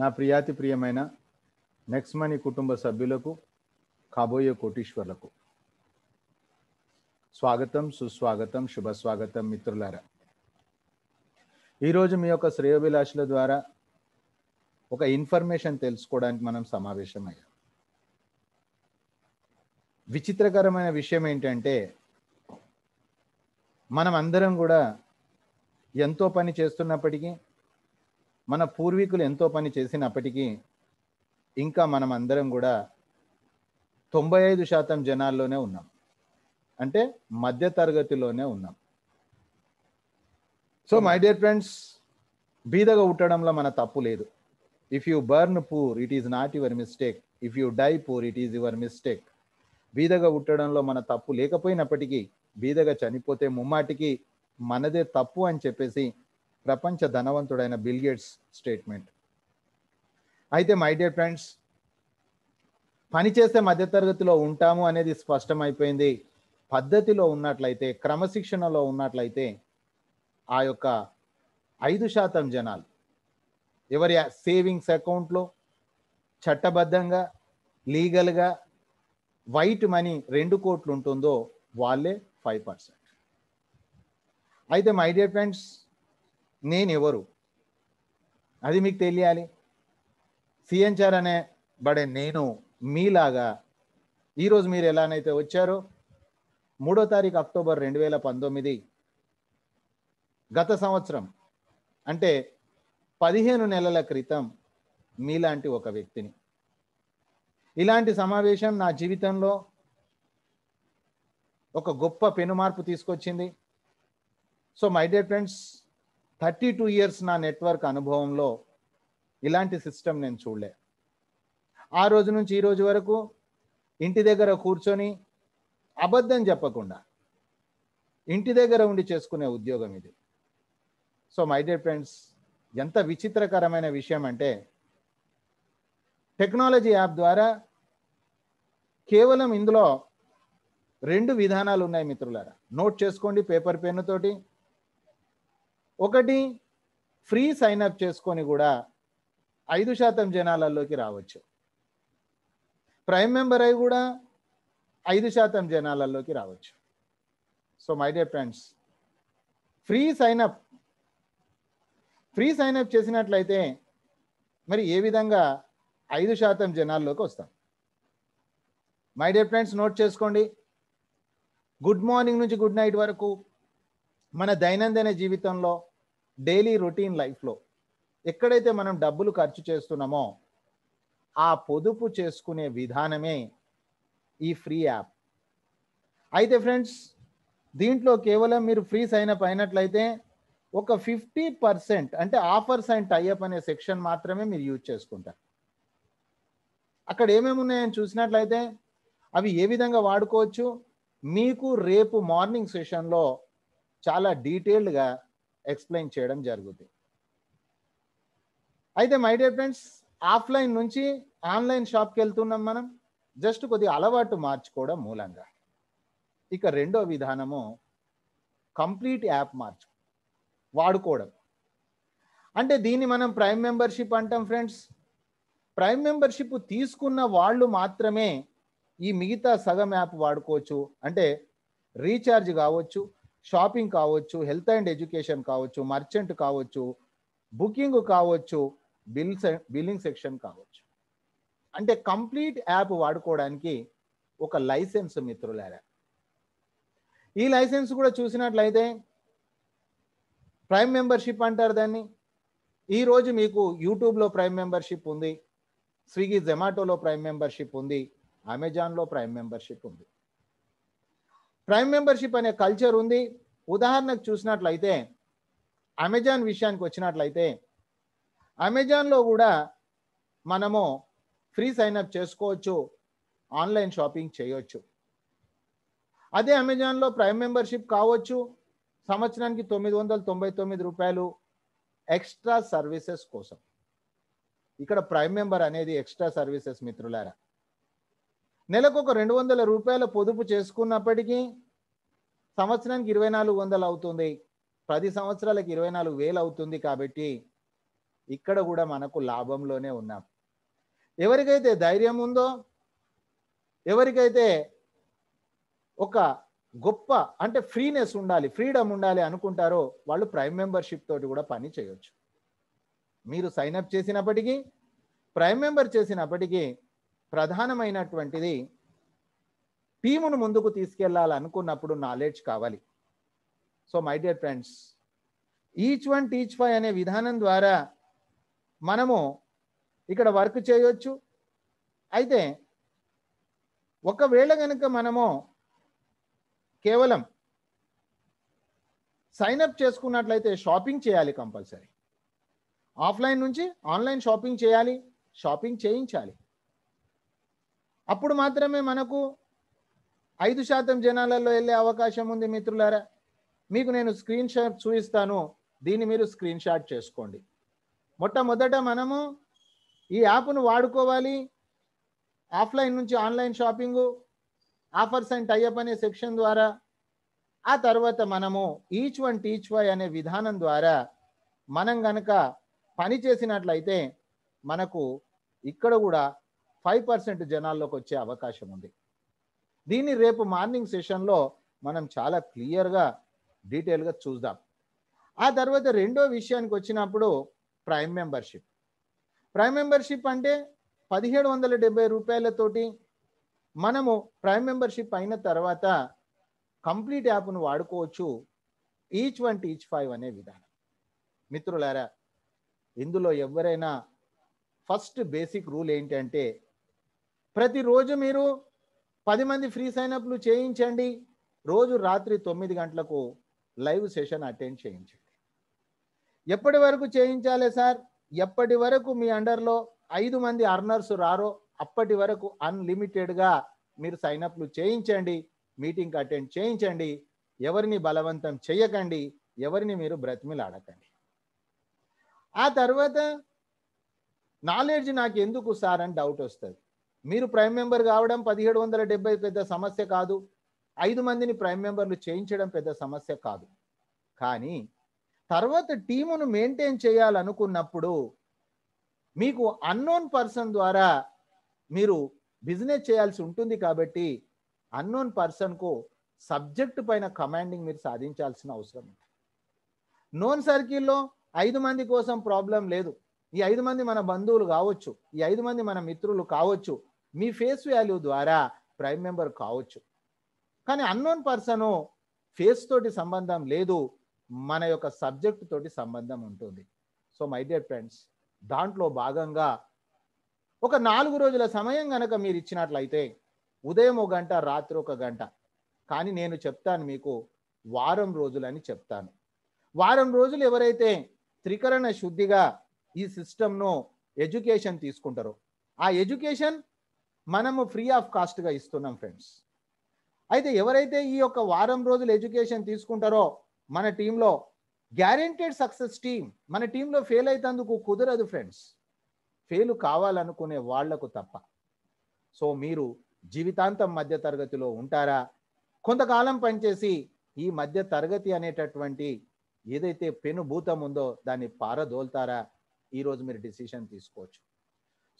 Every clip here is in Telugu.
నా ప్రియాతి ప్రియమైన నెక్స్ట్ మనీ కుటుంబ సభ్యులకు కాబోయే కోటీశ్వర్లకు స్వాగతం సుస్వాగతం శుభ స్వాగతం మిత్రులారా ఈరోజు మీ యొక్క శ్రేయోభిలాషుల ద్వారా ఒక ఇన్ఫర్మేషన్ తెలుసుకోవడానికి మనం సమావేశమయ్యాం విచిత్రకరమైన విషయం ఏంటంటే మనం అందరం కూడా ఎంతో పని చేస్తున్నప్పటికీ మన పూర్వీకులు ఎంతో పని చేసినప్పటికీ ఇంకా మనం అందరం కూడా తొంభై ఐదు శాతం జనాల్లోనే ఉన్నాం అంటే మధ్య తరగతిలోనే ఉన్నాం సో మై డియర్ ఫ్రెండ్స్ బీదగా ఉట్టడంలో మన తప్పు లేదు if you born poor it is not your mistake if you die poor it is your mistake బీదగా ఉట్టడంలో మన తప్పు లేకపోయినప్పటికీ బీదగా చనిపోతే ముమ్మాటికి మనదే తప్పు అని చెప్పేసి ప్రపంచ ధనవంతుడైన బిల్ గేట్స్ స్టేట్మెంట్ అయితే మై డియర్ ఫ్రెండ్స్ పనిచేసే మధ్యతరగతిలో ఉంటాము అనేది స్పష్టమైపోయింది పద్ధతిలో ఉన్నట్లయితే క్రమశిక్షణలో ఉన్నట్లయితే ఆ యొక్క ఐదు శాతం జనాలు ఎవరి సేవింగ్స్ అకౌంట్లో చట్టబద్ధంగా లీగల్గా వైట్ మనీ రెండు కోట్లు ఉంటుందో వాళ్ళే ఫైవ్ పర్సెంట్ అయితే మై డియర్ ఫ్రెండ్స్ నేనెవరు అది మీకు తెలియాలి సిఎన్చార్ అనే బడే నేను మీలాగా ఈరోజు మీరు ఎలానైతే వచ్చారో మూడో తారీఖు అక్టోబర్ రెండు వేల పంతొమ్మిది గత సంవత్సరం అంటే పదిహేను నెలల క్రితం మీలాంటి ఒక వ్యక్తిని ఇలాంటి సమావేశం నా జీవితంలో ఒక గొప్ప పెనుమార్పు తీసుకొచ్చింది so my dear friends thirty two years నా నెట్వర్క్ అనుభవంలో ఇలాంటి సిస్టమ్ నేను చూడలే ఆ రోజు నుంచి ఈ రోజు వరకు ఇంటి దగ్గర కూర్చొని అబద్ధం చెప్పకుండా ఇంటి దగ్గర ఉండి చేసుకునే ఉద్యోగం ఇది సో మై డియర్ ఫ్రెండ్స్ ఎంత విచిత్రకరమైన విషయం అంటే టెక్నాలజీ యాప్ ద్వారా కేవలం ఇందులో రెండు విధానాలు ఉన్నాయి మిత్రులారా నోట్ చేసుకోండి పేపర్ పెన్నుతోటి ఒకటి ఫ్రీ సైన్ అప్ చేసుకొని కూడా ఐదు శాతం జనాలలోకి రావచ్చు ప్రైమ్ మెంబర్ అయి కూడా ఐదు శాతం జనాలలోకి రావచ్చు so my dear friends free sign up free sign up చేసినట్లయితే మరి ఏ విధంగా ఐదు శాతం జనాల్లోకి వస్తాం మై డియర్ ఫ్రెండ్స్ నోట్ చేసుకోండి గుడ్ మార్నింగ్ నుంచి గుడ్ నైట్ వరకు మన దైనందిన జీవితంలో డైలీ రొటీన్ లైఫ్లో ఎక్కడైతే మనం డబ్బులు ఖర్చు చేస్తున్నామో ఆ పొదుపు చేసుకునే విధానమే ఈ ఫ్రీ యాప్ అయితే ఫ్రెండ్స్ దీంట్లో కేవలం మీరు ఫ్రీ సైన్ అప్ అయినట్లయితే ఒక ఫిఫ్టీ పర్సెంట్ అంటే ఆఫర్స్ అండ్ టైఅప్ అనే సెక్షన్ మాత్రమే మీరు యూజ్ చేసుకుంటారు అక్కడ ఏమేమి ఉన్నాయని చూసినట్లయితే అవి ఏ విధంగా వాడుకోవచ్చు మీకు రేపు మార్నింగ్ సెషన్లో చాలా డీటెయిల్డ్గా ఎక్స్ప్లెయిన్ చేయడం జరుగుతుంది అయితే మై డియర్ ఫ్రెండ్స్ ఆఫ్లైన్ నుంచి ఆన్లైన్ షాప్కి వెళ్తున్నాం మనం జస్ట్ కొద్ది అలవాటు మార్చుకోవడం మూలంగా ఇక రెండో విధానము కంప్లీట్ యాప్ మార్చు వాడుకోవడం అంటే దీన్ని మనం ప్రైమ్ మెంబర్షిప్ అంటాం ఫ్రెండ్స్ ప్రైమ్ మెంబర్షిప్ తీసుకున్న వాళ్ళు మాత్రమే ఈ మిగతా సగం యాప్ వాడుకోవచ్చు అంటే రీఛార్జ్ కావచ్చు షాపింగ్ కావచ్చు హెల్త్ అండ్ ఎడ్యుకేషన్ కావచ్చు మర్చెంట్ కావచ్చు బుకింగ్ కావచ్చు బిల్ బిల్లింగ్ సెక్షన్ కావచ్చు అంటే కంప్లీట్ యాప్ వాడుకోవడానికి ఒక లైసెన్స్ మిత్రులారా ఈ లైసెన్స్ కూడా చూసినట్లయితే ప్రైమ్ మెంబర్షిప్ అంటారు దాన్ని ఈరోజు మీకు యూట్యూబ్లో ప్రైమ్ మెంబర్షిప్ ఉంది స్విగ్గీ జొమాటోలో ప్రైమ్ మెంబర్షిప్ ఉంది అమెజాన్లో ప్రైమ్ మెంబర్షిప్ ఉంది ప్రైమ్ మెంబర్షిప్ అనే కల్చర్ ఉంది ఉదాహరణకు చూసినట్లయితే అమెజాన్ విషయానికి వచ్చినట్లయితే అమెజాన్లో కూడా మనము ఫ్రీ సైన్అప్ చేసుకోవచ్చు ఆన్లైన్ షాపింగ్ చేయవచ్చు అదే అమెజాన్లో ప్రైమ్ మెంబర్షిప్ కావచ్చు సంవత్సరానికి తొమ్మిది వందల తొంభై తొమ్మిది రూపాయలు ఎక్స్ట్రా సర్వీసెస్ కోసం ఇక్కడ ప్రైమ్ మెంబర్ అనేది ఎక్స్ట్రా సర్వీసెస్ మిత్రులారా నెలకు ఒక రెండు వందల రూపాయల పొదుపు చేసుకున్నప్పటికీ సంవత్సరానికి ఇరవై నాలుగు వందలు అవుతుంది పది సంవత్సరాలకు ఇరవై నాలుగు వేలు అవుతుంది కాబట్టి ఇక్కడ కూడా మనకు లాభంలోనే ఉన్నాం ఎవరికైతే ధైర్యం ఉందో ఎవరికైతే ఒక గొప్ప అంటే ఫ్రీనెస్ ఉండాలి ఫ్రీడమ్ ఉండాలి అనుకుంటారో వాళ్ళు ప్రైమ్ మెంబర్షిప్ తోటి కూడా పని చేయొచ్చు మీరు సైన్ అప్ చేసినప్పటికీ ప్రైమ్ మెంబర్ చేసినప్పటికీ ప్రధానమైనటువంటిది టీమును ముందుకు తీసుకెళ్లాలనుకున్నప్పుడు నాలెడ్జ్ కావాలి so my dear friends each one teach five అనే విధానం ద్వారా మనము ఇక్కడ వర్క్ చేయొచ్చు అయితే ఒకవేళ కనుక మనము కేవలం సైన్అప్ చేసుకున్నట్లయితే షాపింగ్ చేయాలి కంపల్సరీ ఆఫ్లైన్ నుంచి ఆన్లైన్ షాపింగ్ చేయాలి షాపింగ్ చేయించాలి అప్పుడు మాత్రమే మనకు ఐదు శాతం జనాలలో వెళ్ళే అవకాశం ఉంది మిత్రులారా మీకు నేను స్క్రీన్ షాట్ చూపిస్తాను దీన్ని మీరు స్క్రీన్ షాట్ చేసుకోండి మొట్టమొదట మనము ఈ యాప్ను వాడుకోవాలి ఆఫ్లైన్ నుంచి online shopping offers and tie up అనే సెక్షన్ ద్వారా ఆ తర్వాత మనము ఈచ్ వన్ టీచ్ వై అనే విధానం ద్వారా మనం గనక పని చేసినట్లయితే మనకు ఇక్కడ కూడా ఫైవ్ పర్సెంట్ జనాల్లోకి వచ్చే అవకాశం ఉంది దీన్ని రేపు మార్నింగ్ సెషన్లో మనం చాలా క్లియర్గా డీటెయిల్గా చూద్దాం ఆ తర్వాత రెండో విషయానికి వచ్చినప్పుడు ప్రైమ్ మెంబర్షిప్ ప్రైమ్ మెంబర్షిప్ అంటే పదిహేడు వందల డెబ్బై రూపాయలతోటి మనము ప్రైమ్ మెంబర్షిప్ అయిన తర్వాత కంప్లీట్ యాప్ను వాడుకోవచ్చు ఈచ్ వన్ టీచ్ ఫైవ్ అనే విధానం మిత్రులారా ఇందులో ఎవరైనా ఫస్ట్ బేసిక్ రూల్ ఏంటంటే ప్రతిరోజు మీరు పది మంది ఫ్రీ సైనప్లు చేయించండి రోజు రాత్రి తొమ్మిది గంటలకు లైవ్ సెషన్ అటెండ్ చేయించండి ఎప్పటి వరకు చేయించాలి సార్ ఎప్పటి వరకు మీ అండర్లో ఐదు మంది అర్నర్స్ రారో అప్పటి వరకు అన్లిమిటెడ్గా మీరు సైనప్లు చేయించండి మీటింగ్ అటెండ్ చేయించండి ఎవరిని బలవంతం చేయకండి ఎవరిని మీరు బ్రతిమిలాడకండి ఆ తర్వాత నాలెడ్జ్ నాకు ఎందుకు సార్ అని డౌట్ వస్తుంది మీరు ప్రైమ్ మెంబర్ కావడం పదిహేడు వందల డెబ్బై పెద్ద సమస్య కాదు ఐదు మందిని ప్రైమ్ మెంబర్లు చేయించడం పెద్ద సమస్య కాదు కానీ తర్వాత టీమును మెయింటైన్ చేయాలనుకున్నప్పుడు మీకు అన్నోన్ పర్సన్ ద్వారా మీరు బిజినెస్ చేయాల్సి ఉంటుంది కాబట్టి అన్నోన్ పర్సన్కు సబ్జెక్ట్ పైన కమాండింగ్ మీరు సాధించాల్సిన అవసరం ఉంది నోన్ సర్కిల్లో ఐదు మంది కోసం ప్రాబ్లం లేదు ఈ ఐదు మంది మన బంధువులు కావచ్చు ఈ ఐదు మంది మన మిత్రులు కావచ్చు మీ ఫేస్ వాల్యూ ద్వారా ప్రైమ్ మెంబర్ కావచ్చు కానీ అన్నోన్ పర్సను ఫేస్ తోటి సంబంధం లేదు మన యొక్క సబ్జెక్ట్ తోటి సంబంధం ఉంటుంది సో మై డియర్ ఫ్రెండ్స్ దాంట్లో భాగంగా ఒక నాలుగు రోజుల సమయం కనుక మీరు ఇచ్చినట్లయితే ఉదయం ఒక గంట రాత్రి ఒక గంట కానీ నేను చెప్తాను మీకు వారం రోజులని చెప్తాను వారం రోజులు ఎవరైతే త్రికరణ శుద్ధిగా ఈ సిస్టమ్ను ఎడ్యుకేషన్ తీసుకుంటారో ఆ ఎడ్యుకేషన్ మనము ఫ్రీ ఆఫ్ కాస్ట్గా ఇస్తున్నాం ఫ్రెండ్స్ అయితే ఎవరైతే ఈ యొక్క వారం రోజులు ఎడ్యుకేషన్ తీసుకుంటారో మన టీంలో గ్యారెంటెడ్ సక్సెస్ టీం మన టీంలో ఫెయిల్ అయితేందుకు కుదరదు ఫ్రెండ్స్ ఫెయిల్ కావాలనుకునే వాళ్లకు తప్ప సో మీరు జీవితాంతం మధ్య తరగతిలో ఉంటారా కొంతకాలం పనిచేసి ఈ మధ్య తరగతి అనేటటువంటి ఏదైతే పెనుభూతం ఉందో దాన్ని పారదోల్తారా ఈరోజు మీరు డిసిషన్ తీసుకోవచ్చు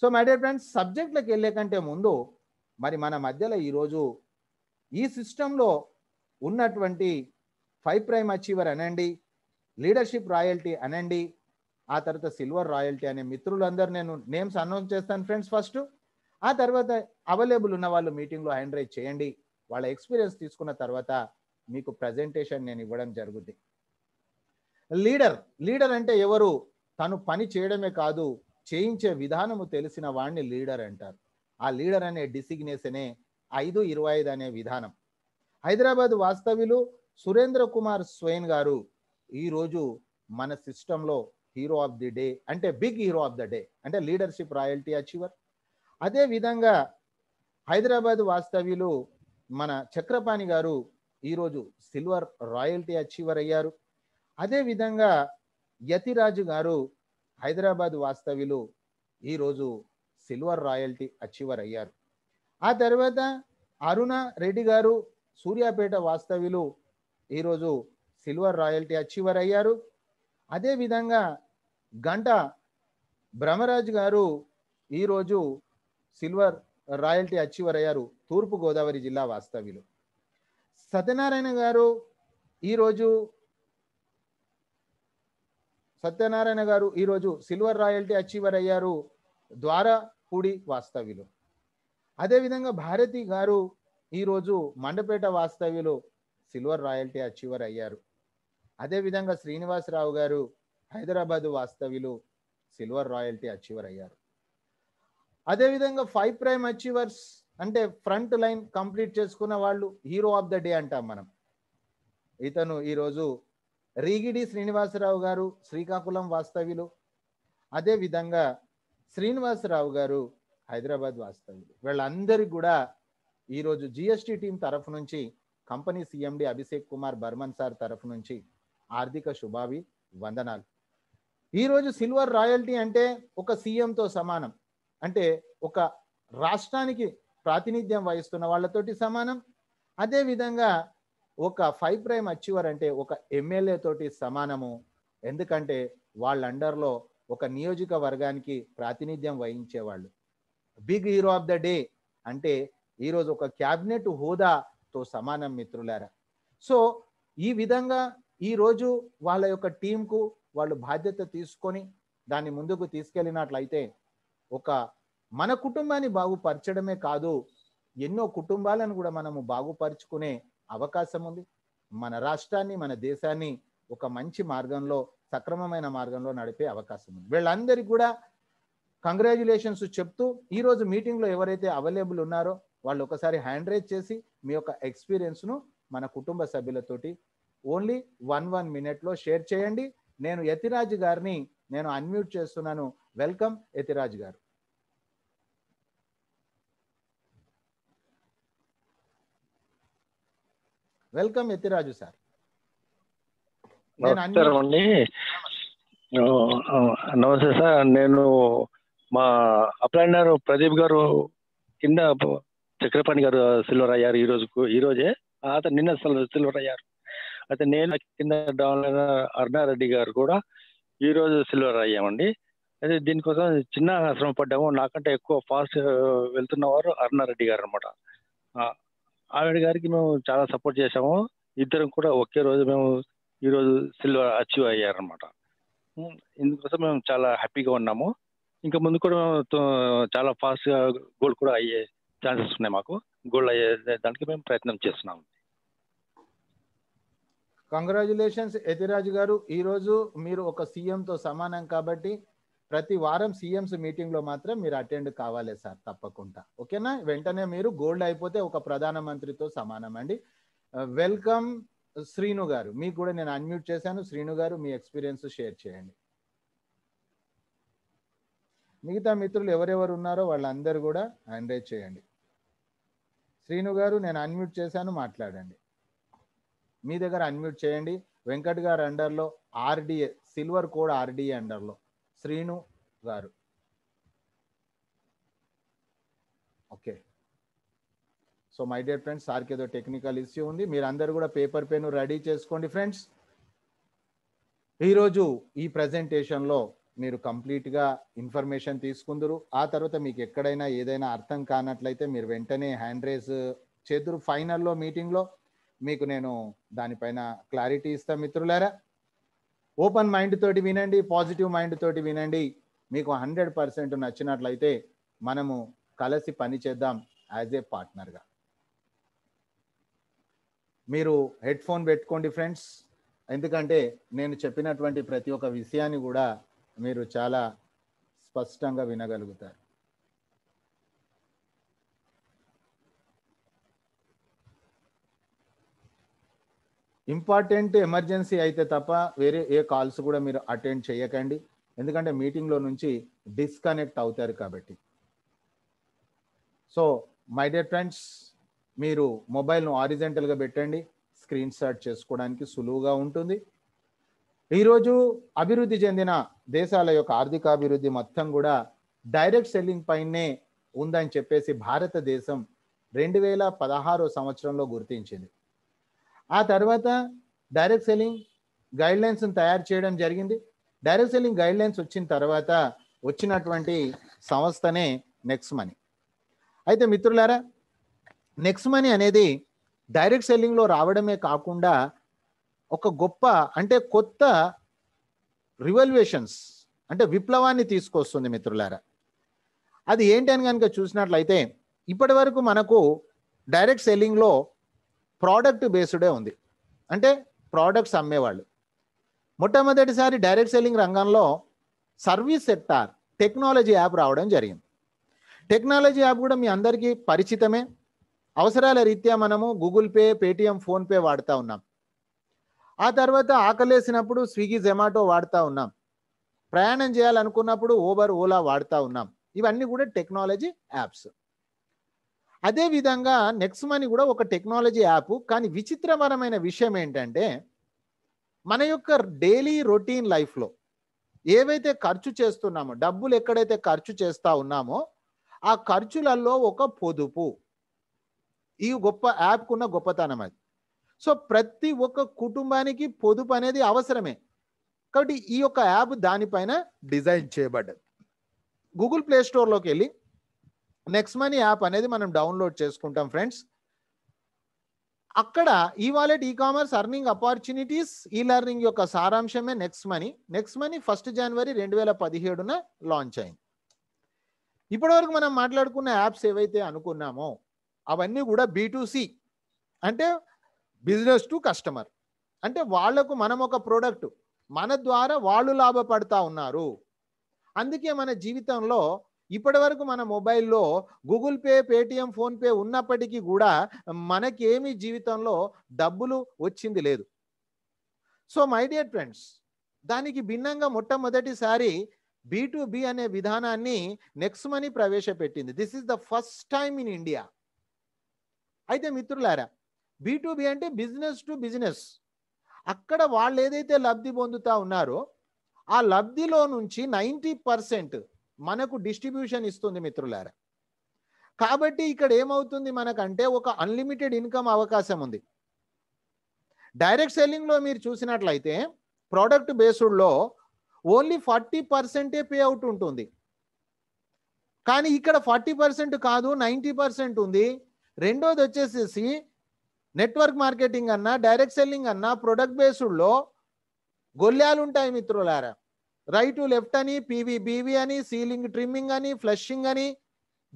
సో మై డియర్ ఫ్రెండ్స్ సబ్జెక్టులకు వెళ్ళే కంటే ముందు మరి మన మధ్యలో ఈరోజు ఈ సిస్టంలో ఉన్నటువంటి ఫైవ్ ప్రైమ్ అచీవర్ అనండి లీడర్షిప్ రాయల్టీ అనండి ఆ తర్వాత సిల్వర్ రాయల్టీ అనే మిత్రులందరూ నేను నేమ్స్ అనౌన్స్ చేస్తాను ఫ్రెండ్స్ ఫస్ట్ ఆ తర్వాత అవైలబుల్ ఉన్న వాళ్ళు మీటింగ్లో హ్యాండ్ రైజ్ చేయండి వాళ్ళ ఎక్స్పీరియన్స్ తీసుకున్న తర్వాత మీకు ప్రజెంటేషన్ నేను ఇవ్వడం జరుగుద్ది లీడర్ లీడర్ అంటే ఎవరు తను పని చేయడమే కాదు చేయించే విధానము తెలిసిన వాడిని లీడర్ అంటారు ఆ లీడర్ అనే డిసిగ్నేషనే ఐదు ఇరవై ఐదు అనే విధానం హైదరాబాద్ వాస్తవ్యులు సురేంద్ర కుమార్ స్వయన్ గారు ఈరోజు మన సిస్టంలో హీరో ఆఫ్ ది డే అంటే big hero of the day అంటే లీడర్షిప్ రాయల్టీ అచీవర్ అదేవిధంగా హైదరాబాద్ వాస్తవ్యులు మన చక్రపాణి గారు ఈరోజు సిల్వర్ రాయల్టీ అచీవర్ అయ్యారు అదేవిధంగా యతిరాజు గారు హైదరాబాద్ వాస్తవ్యులు ఈరోజు సిల్వర్ రాయల్టీ అచీవర్ అయ్యారు ఆ తర్వాత అరుణ రెడ్డి గారు సూర్యాపేట వాస్తవ్యులు ఈరోజు సిల్వర్ రాయల్టీ అచీవర్ అయ్యారు అదేవిధంగా గంట బ్రహ్మరాజ్ గారు ఈరోజు సిల్వర్ రాయల్టీ అచీవర్ అయ్యారు తూర్పుగోదావరి జిల్లా వాస్తవ్యులు సత్యనారాయణ గారు ఈరోజు సత్యనారాయణ గారు ఈరోజు సిల్వర్ రాయల్టీ అచీవర్ అయ్యారు ద్వారా పూడి వాస్తవ్యులు అదేవిధంగా భారతి గారు ఈరోజు మండపేట వాస్తవ్యులు సిల్వర్ రాయల్టీ అచీవర్ అయ్యారు అదేవిధంగా శ్రీనివాసరావు గారు హైదరాబాదు వాస్తవ్యులు సిల్వర్ రాయల్టీ అచీవర్ అయ్యారు అదేవిధంగా ఫైవ్ ప్రైమ్ అచీవర్స్ అంటే ఫ్రంట్ లైన్ కంప్లీట్ చేసుకున్న వాళ్ళు హీరో ఆఫ్ ద డే అంటాం మనం ఇతను ఈరోజు రీగిడి శ్రీనివాసరావు గారు శ్రీకాకుళం వాస్తవ్యులు అదేవిధంగా శ్రీనివాసరావు గారు హైదరాబాద్ వాస్తవ్యులు వీళ్ళందరికీ కూడా ఈరోజు జిఎస్టి టీం తరఫు నుంచి company CMD Abhishek Kumar Barman sir తరఫు నుంచి ఆర్థిక శుభావి వందనాలు ఈరోజు సిల్వర్ రాయల్టీ అంటే ఒక సీఎంతో సమానం అంటే ఒక రాష్ట్రానికి ప్రాతినిధ్యం వహిస్తున్న వాళ్ళతోటి సమానం అదేవిధంగా ఒక ఫైవ్ ప్రైమ్ అచీవర్ అంటే ఒక ఎమ్మెల్యే తోటి సమానము ఎందుకంటే వాళ్ళ అండర్లో ఒక నియోజక వర్గానికి ప్రాతినిధ్యం వహించేవాళ్ళు big hero of the day అంటే ఈరోజు ఒక క్యాబినెట్ హోదాతో సమానం మిత్రులారా సో ఈ విధంగా ఈరోజు వాళ్ళ యొక్క టీంకు వాళ్ళు బాధ్యత తీసుకొని దాన్ని ముందుకు తీసుకెళ్ళినట్లయితే ఒక మన కుటుంబాన్ని బాగుపరచడమే కాదు ఎన్నో కుటుంబాలను కూడా మనము బాగుపరుచుకునే అవకాశం ఉంది మన రాష్ట్రాన్ని మన దేశాన్ని ఒక మంచి మార్గంలో సక్రమమైన మార్గంలో నడిపే అవకాశం ఉంది వీళ్ళందరికీ కూడా కంగ్రాచులేషన్స్ చెప్తూ ఈరోజు మీటింగ్లో ఎవరైతే అవైలబుల్ ఉన్నారో వాళ్ళు ఒకసారి హ్యాండ్ రేజ్ చేసి మీ యొక్క ఎక్స్పీరియన్స్ను మన కుటుంబ సభ్యులతోటి ఓన్లీ వన్ వన్ మినిట్లో షేర్ చేయండి నేను యతిరాజ్ గారిని నేను అన్మ్యూట్ చేస్తున్నాను వెల్కమ్ యతిరాజ్ గారు వెల్కమ్ ఎత్తిరాజు సార్ అండి నమస్తే సార్ నేను మా అప్లైనర్ ప్రదీప్ గారు కింద చక్రపాణి గారు సిల్వర్ అయ్యారు ఈ రోజుకు ఈ రోజే అతను నిన్న సిల్వర్ అయ్యారు అయితే నేను కింద డౌన్ అరుణారెడ్డి గారు కూడా ఈ రోజు సిల్వర్ అయ్యామండి అయితే దీనికోసం చిన్న శ్రమ పడ్డాము నాకంటే ఎక్కువ ఫాస్ట్ వెళ్తున్నవారు అరుణారెడ్డి గారు అనమాట ఆవిడ గారికి మేము చాలా సపోర్ట్ చేసాము ఇద్దరం కూడా ఒకే రోజు మేము ఈరోజు సిల్వర్ అచీవ్ అయ్యారనమాట ఇందుకోసం మేము చాలా హ్యాపీగా ఉన్నాము ఇంకా ముందు కూడా మేము చాలా ఫాస్ట్గా గోల్డ్ కూడా అయ్యే ఛాన్సెస్ ఉన్నాయి మాకు గోల్డ్ అయ్యే దానికి మేము ప్రయత్నం చేస్తున్నాము కంగ్రాచులేషన్స్ యతిరాజు గారు ఈరోజు మీరు ఒక సీఎంతో సమానం కాబట్టి ప్రతి వారం సీఎంస్ మీటింగ్లో మాత్రం మీరు అటెండ్ కావాలి సార్ తప్పకుండా ఓకేనా వెంటనే మీరు గోల్డ్ అయిపోతే ఒక ప్రధానమంత్రితో సమానం అండి వెల్కమ్ శ్రీను గారు మీకు కూడా నేను అన్మ్యూట్ చేశాను శ్రీను గారు మీ ఎక్స్పీరియన్స్ షేర్ చేయండి మిగతా మిత్రులు ఎవరెవరు ఉన్నారో వాళ్ళందరూ కూడా ఎంకరేజ్ చేయండి శ్రీను గారు నేను అన్మ్యూట్ చేశాను మాట్లాడండి మీ దగ్గర అన్మ్యూట్ చేయండి వెంకట్ గారు అండర్లో ఆర్డీఏ సిల్వర్ కోడ్ ఆర్డీఏ అండర్లో శ్రీను గారు okay so my dear friends సార్కి ఏదో టెక్నికల్ ఇష్యూ ఉంది మీరందరూ కూడా పేపర్ పెన్ రెడీ చేసుకోండి ఫ్రెండ్స్ ఈరోజు ఈ ప్రజెంటేషన్లో మీరు కంప్లీట్గా ఇన్ఫర్మేషన్ తీసుకుందరు ఆ తర్వాత మీకు ఎక్కడైనా ఏదైనా అర్థం కానట్లయితే మీరు వెంటనే హ్యాండ్ రేజ్ చేద్దరు ఫైనల్లో మీటింగ్లో మీకు నేను దానిపైన క్లారిటీ ఇస్తాను మిత్రులారా ఓపెన్ మైండ్ తోటి వినండి పాజిటివ్ మైండ్ తోటి వినండి మీకు హండ్రెడ్ పర్సెంట్ నచ్చినట్లయితే మనము కలిసి పని చేద్దాం యాజ్ ఏ పార్ట్నర్గా మీరు హెడ్ ఫోన్ పెట్టుకోండి ఫ్రెండ్స్ ఎందుకంటే నేను చెప్పినటువంటి ప్రతి ఒక్క విషయాన్ని కూడా మీరు చాలా స్పష్టంగా వినగలుగుతారు ఇంపార్టెంట్ ఎమర్జెన్సీ అయితే తప్ప వేరే ఏ కాల్స్ కూడా మీరు అటెండ్ చేయకండి ఎందుకంటే మీటింగ్లో నుంచి డిస్కనెక్ట్ అవుతారు కాబట్టి సో మై డియర్ ఫ్రెండ్స్ మీరు మొబైల్ను ఆరిజెంటల్గా పెట్టండి స్క్రీన్ షాట్ చేసుకోవడానికి సులువుగా ఉంటుంది ఈరోజు అభివృద్ధి చెందిన దేశాల యొక్క ఆర్థిక అభివృద్ధి మొత్తం కూడా డైరెక్ట్ సెల్లింగ్ పైనే ఉందని చెప్పేసి భారతదేశం రెండు వేల పదహారో సంవత్సరంలో గుర్తించింది ఆ తర్వాత డైరెక్ట్ సెల్లింగ్ గైడ్ లైన్స్ని తయారు చేయడం జరిగింది డైరెక్ట్ సెల్లింగ్ గైడ్ లైన్స్ వచ్చిన తర్వాత వచ్చినటువంటి సంస్థనే నెక్స్ట్ మనీ అయితే మిత్రులారా నెక్స్ట్ మనీ అనేది డైరెక్ట్ సెల్లింగ్లో రావడమే కాకుండా ఒక గొప్ప అంటే కొత్త రివల్యూషన్స్ అంటే విప్లవాన్ని తీసుకొస్తుంది మిత్రులారా అది ఏంటి అని కనుక చూసినట్లయితే ఇప్పటి వరకు మనకు డైరెక్ట్ సెల్లింగ్లో ప్రోడక్ట్ బేస్డే ఉంది అంటే ప్రోడక్ట్స్ అమ్మేవాళ్ళు మొట్టమొదటిసారి డైరెక్ట్ సెల్లింగ్ రంగంలో సర్వీస్ సెక్టార్ టెక్నాలజీ యాప్ రావడం జరిగింది టెక్నాలజీ యాప్ కూడా మీ అందరికీ పరిచితమే అవసరాల రీత్యా మనము గూగుల్ పే పేటిఎం ఫోన్పే వాడుతూ ఉన్నాం ఆ తర్వాత ఆకలేసినప్పుడు స్విగ్గీ జొమాటో వాడుతూ ఉన్నాం ప్రయాణం చేయాలనుకున్నప్పుడు ఓబర్ ఓలా వాడుతూ ఉన్నాం ఇవన్నీ కూడా టెక్నాలజీ యాప్స్ అదేవిధంగా నెక్స్ట్ మనీ కూడా ఒక టెక్నాలజీ యాప్ కానీ విచిత్రపరమైన విషయం ఏంటంటే మన యొక్క డైలీ రొటీన్ లైఫ్లో ఏవైతే ఖర్చు చేస్తున్నామో డబ్బులు ఎక్కడైతే ఖర్చు చేస్తూ ఉన్నామో ఆ ఖర్చులలో ఒక పొదుపు ఈ గొప్ప యాప్కున్న గొప్పతనం అది సో ప్రతి ఒక్క కుటుంబానికి పొదుపు అనేది అవసరమే కాబట్టి ఈ యొక్క యాప్ దానిపైన డిజైన్ చేయబడ్డది గూగుల్ ప్లే స్టోర్లోకి వెళ్ళి నెక్స్ట్ మనీ యాప్ అనేది మనం డౌన్లోడ్ చేసుకుంటాం ఫ్రెండ్స్ అక్కడ ఈ wallet e commerce earning opportunities e learning యొక్క సారాంశమే next money next money first జనవరి రెండు వేల పదిహేడున లాంచ్ అయింది ఇప్పటివరకు మనం మాట్లాడుకున్న యాప్స్ ఏవైతే అనుకున్నామో అవన్నీ కూడా బి సి అంటే బిజినెస్ టు కస్టమర్ అంటే వాళ్లకు మనం ఒక ప్రోడక్ట్ మన ద్వారా వాళ్ళు లాభపడతా ఉన్నారు అందుకే మన జీవితంలో ఇప్పటి వరకు మన మొబైల్లో గూగుల్ పే పేటిఎం ఫోన్పే ఉన్నప్పటికీ కూడా మనకేమి జీవితంలో డబ్బులు వచ్చింది లేదు సో మై డియర్ ఫ్రెండ్స్ దానికి భిన్నంగా మొట్టమొదటిసారి బీ టు బి అనే విధానాన్ని నెక్స్ట్ మనీ ప్రవేశపెట్టింది this is the first time in India అయితే మిత్రులారా బి టు బి అంటే బిజినెస్ టు బిజినెస్ అక్కడ వాళ్ళు ఏదైతే లబ్ధి పొందుతా ఉన్నారో ఆ లబ్ధిలో నుంచి నైంటీ పర్సెంట్ మనకు డిస్ట్రిబ్యూషన్ ఇస్తుంది మిత్రులారా కాబట్టి ఇక్కడ ఏమవుతుంది మనకంటే ఒక అన్లిమిటెడ్ ఇన్కమ్ అవకాశం ఉంది డైరెక్ట్ సెల్లింగ్లో మీరు చూసినట్లయితే ప్రోడక్ట్ బేస్డ్లో ఓన్లీ ఫార్టీ పర్సెంటే పే అవుట్ ఉంటుంది కానీ ఇక్కడ ఫార్టీ పర్సెంట్ కాదు నైంటీ పర్సెంట్ ఉంది రెండోది వచ్చేసేసి నెట్వర్క్ మార్కెటింగ్ అన్నా డైరెక్ట్ సెల్లింగ్ అన్నా ప్రొడక్ట్ బేస్డ్లో గొల్లాలుంటాయి ఉంటాయి మిత్రులారా రైట్ లెఫ్ట్ అని పీవీ బీవీ అని సీలింగ్ ట్రిమ్మింగ్ అని ఫ్లషింగ్ అని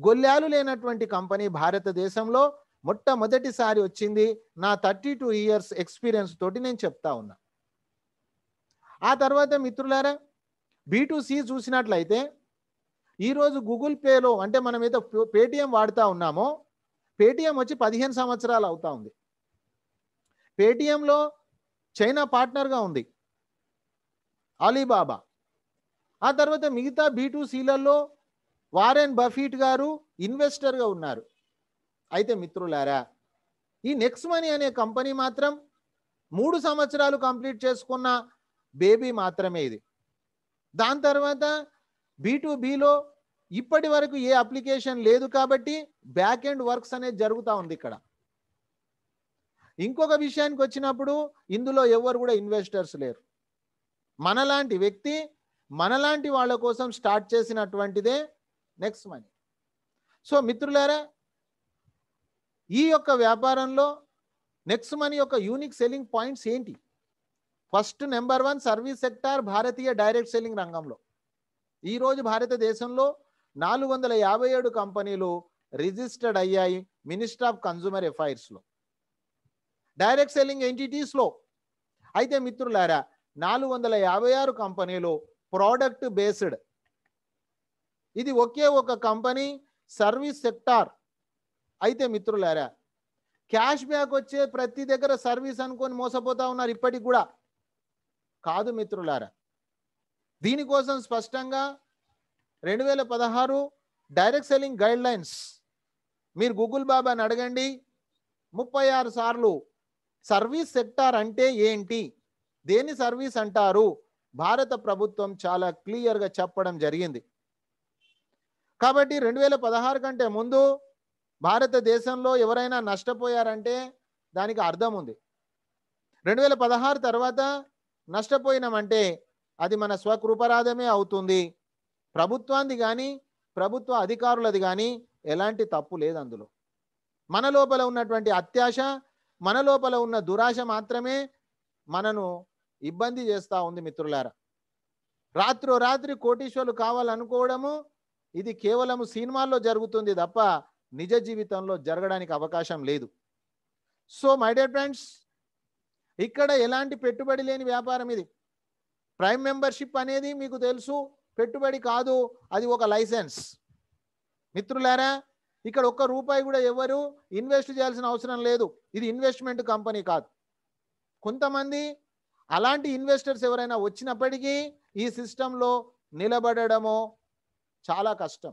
గొల్లాలు లేనటువంటి కంపెనీ భారతదేశంలో మొట్టమొదటిసారి వచ్చింది నా థర్టీ టూ ఇయర్స్ ఎక్స్పీరియన్స్ తోటి నేను చెప్తా ఉన్నా ఆ తర్వాత మిత్రులారా బీటూసీ చూసినట్లయితే ఈరోజు గూగుల్ పేలో అంటే మనం ఏదో పేటిఎం వాడుతూ ఉన్నామో పేటిఎం వచ్చి పదిహేను సంవత్సరాలు అవుతా ఉంది పేటిఎంలో చైనా పార్ట్నర్గా ఉంది అలీబాబా ఆ తర్వాత మిగతా టూ సీలలో వారెన్ బఫీట్ గారు ఇన్వెస్టర్గా ఉన్నారు అయితే మిత్రులారా ఈ నెక్స్ మనీ అనే కంపెనీ మాత్రం మూడు సంవత్సరాలు కంప్లీట్ చేసుకున్న బేబీ మాత్రమే ఇది దాని తర్వాత బీలో ఇప్పటి వరకు ఏ అప్లికేషన్ లేదు కాబట్టి బ్యాక్ ఎండ్ వర్క్స్ అనేది జరుగుతూ ఉంది ఇక్కడ ఇంకొక విషయానికి వచ్చినప్పుడు ఇందులో ఎవరు కూడా ఇన్వెస్టర్స్ లేరు మనలాంటి వ్యక్తి మనలాంటి వాళ్ళ కోసం స్టార్ట్ చేసినటువంటిదే నెక్స్ట్ మనీ సో మిత్రులారా ఈ యొక్క వ్యాపారంలో నెక్స్ట్ మనీ యొక్క యూనిక్ సెల్లింగ్ పాయింట్స్ ఏంటి first number one service sector భారతీయ డైరెక్ట్ సెల్లింగ్ రంగంలో ఈరోజు భారతదేశంలో నాలుగు వందల యాభై ఏడు కంపెనీలు రిజిస్టర్డ్ అయ్యాయి మినిస్టర్ ఆఫ్ కన్జ్యూమర్ ఎఫైర్స్లో డైరెక్ట్ సెల్లింగ్ ఎంటిటీస్లో అయితే మిత్రులారా నాలుగు వందల యాభై ఆరు కంపెనీలు ప్రోడక్ట్ బేస్డ్ ఇది ఒకే ఒక కంపెనీ సర్వీస్ సెక్టార్ అయితే మిత్రులారా క్యాష్ బ్యాక్ వచ్చే ప్రతి దగ్గర సర్వీస్ అనుకొని మోసపోతా ఉన్నారు ఇప్పటికి కూడా కాదు మిత్రులారా దీనికోసం స్పష్టంగా రెండు వేల పదహారు డైరెక్ట్ సెల్లింగ్ గైడ్ లైన్స్ మీరు గూగుల్ బాబాని అడగండి ముప్పై ఆరు సార్లు సర్వీస్ సెక్టార్ అంటే ఏంటి దేని సర్వీస్ అంటారు భారత ప్రభుత్వం చాలా క్లియర్గా చెప్పడం జరిగింది కాబట్టి రెండు వేల పదహారు కంటే ముందు భారతదేశంలో ఎవరైనా నష్టపోయారంటే దానికి అర్థం ఉంది రెండు వేల పదహారు తర్వాత నష్టపోయినామంటే అది మన స్వకృపరాధమే అవుతుంది ప్రభుత్వాన్ని కానీ ప్రభుత్వ అధికారులది కానీ ఎలాంటి తప్పు లేదు అందులో మన లోపల ఉన్నటువంటి అత్యాశ మన లోపల ఉన్న దురాశ మాత్రమే మనను ఇబ్బంది చేస్తూ ఉంది మిత్రులారా రాత్రో రాత్రి కోటీశ్వర్లు కావాలనుకోవడము ఇది కేవలం సినిమాల్లో జరుగుతుంది తప్ప నిజ జీవితంలో జరగడానికి అవకాశం లేదు సో మై డియర్ ఫ్రెండ్స్ ఇక్కడ ఎలాంటి పెట్టుబడి లేని వ్యాపారం ఇది ప్రైమ్ మెంబర్షిప్ అనేది మీకు తెలుసు పెట్టుబడి కాదు అది ఒక లైసెన్స్ మిత్రులారా ఇక్కడ ఒక్క రూపాయి కూడా ఎవరు ఇన్వెస్ట్ చేయాల్సిన అవసరం లేదు ఇది ఇన్వెస్ట్మెంట్ కంపెనీ కాదు కొంతమంది అలాంటి ఇన్వెస్టర్స్ ఎవరైనా వచ్చినప్పటికీ ఈ సిస్టంలో నిలబడము చాలా కష్టం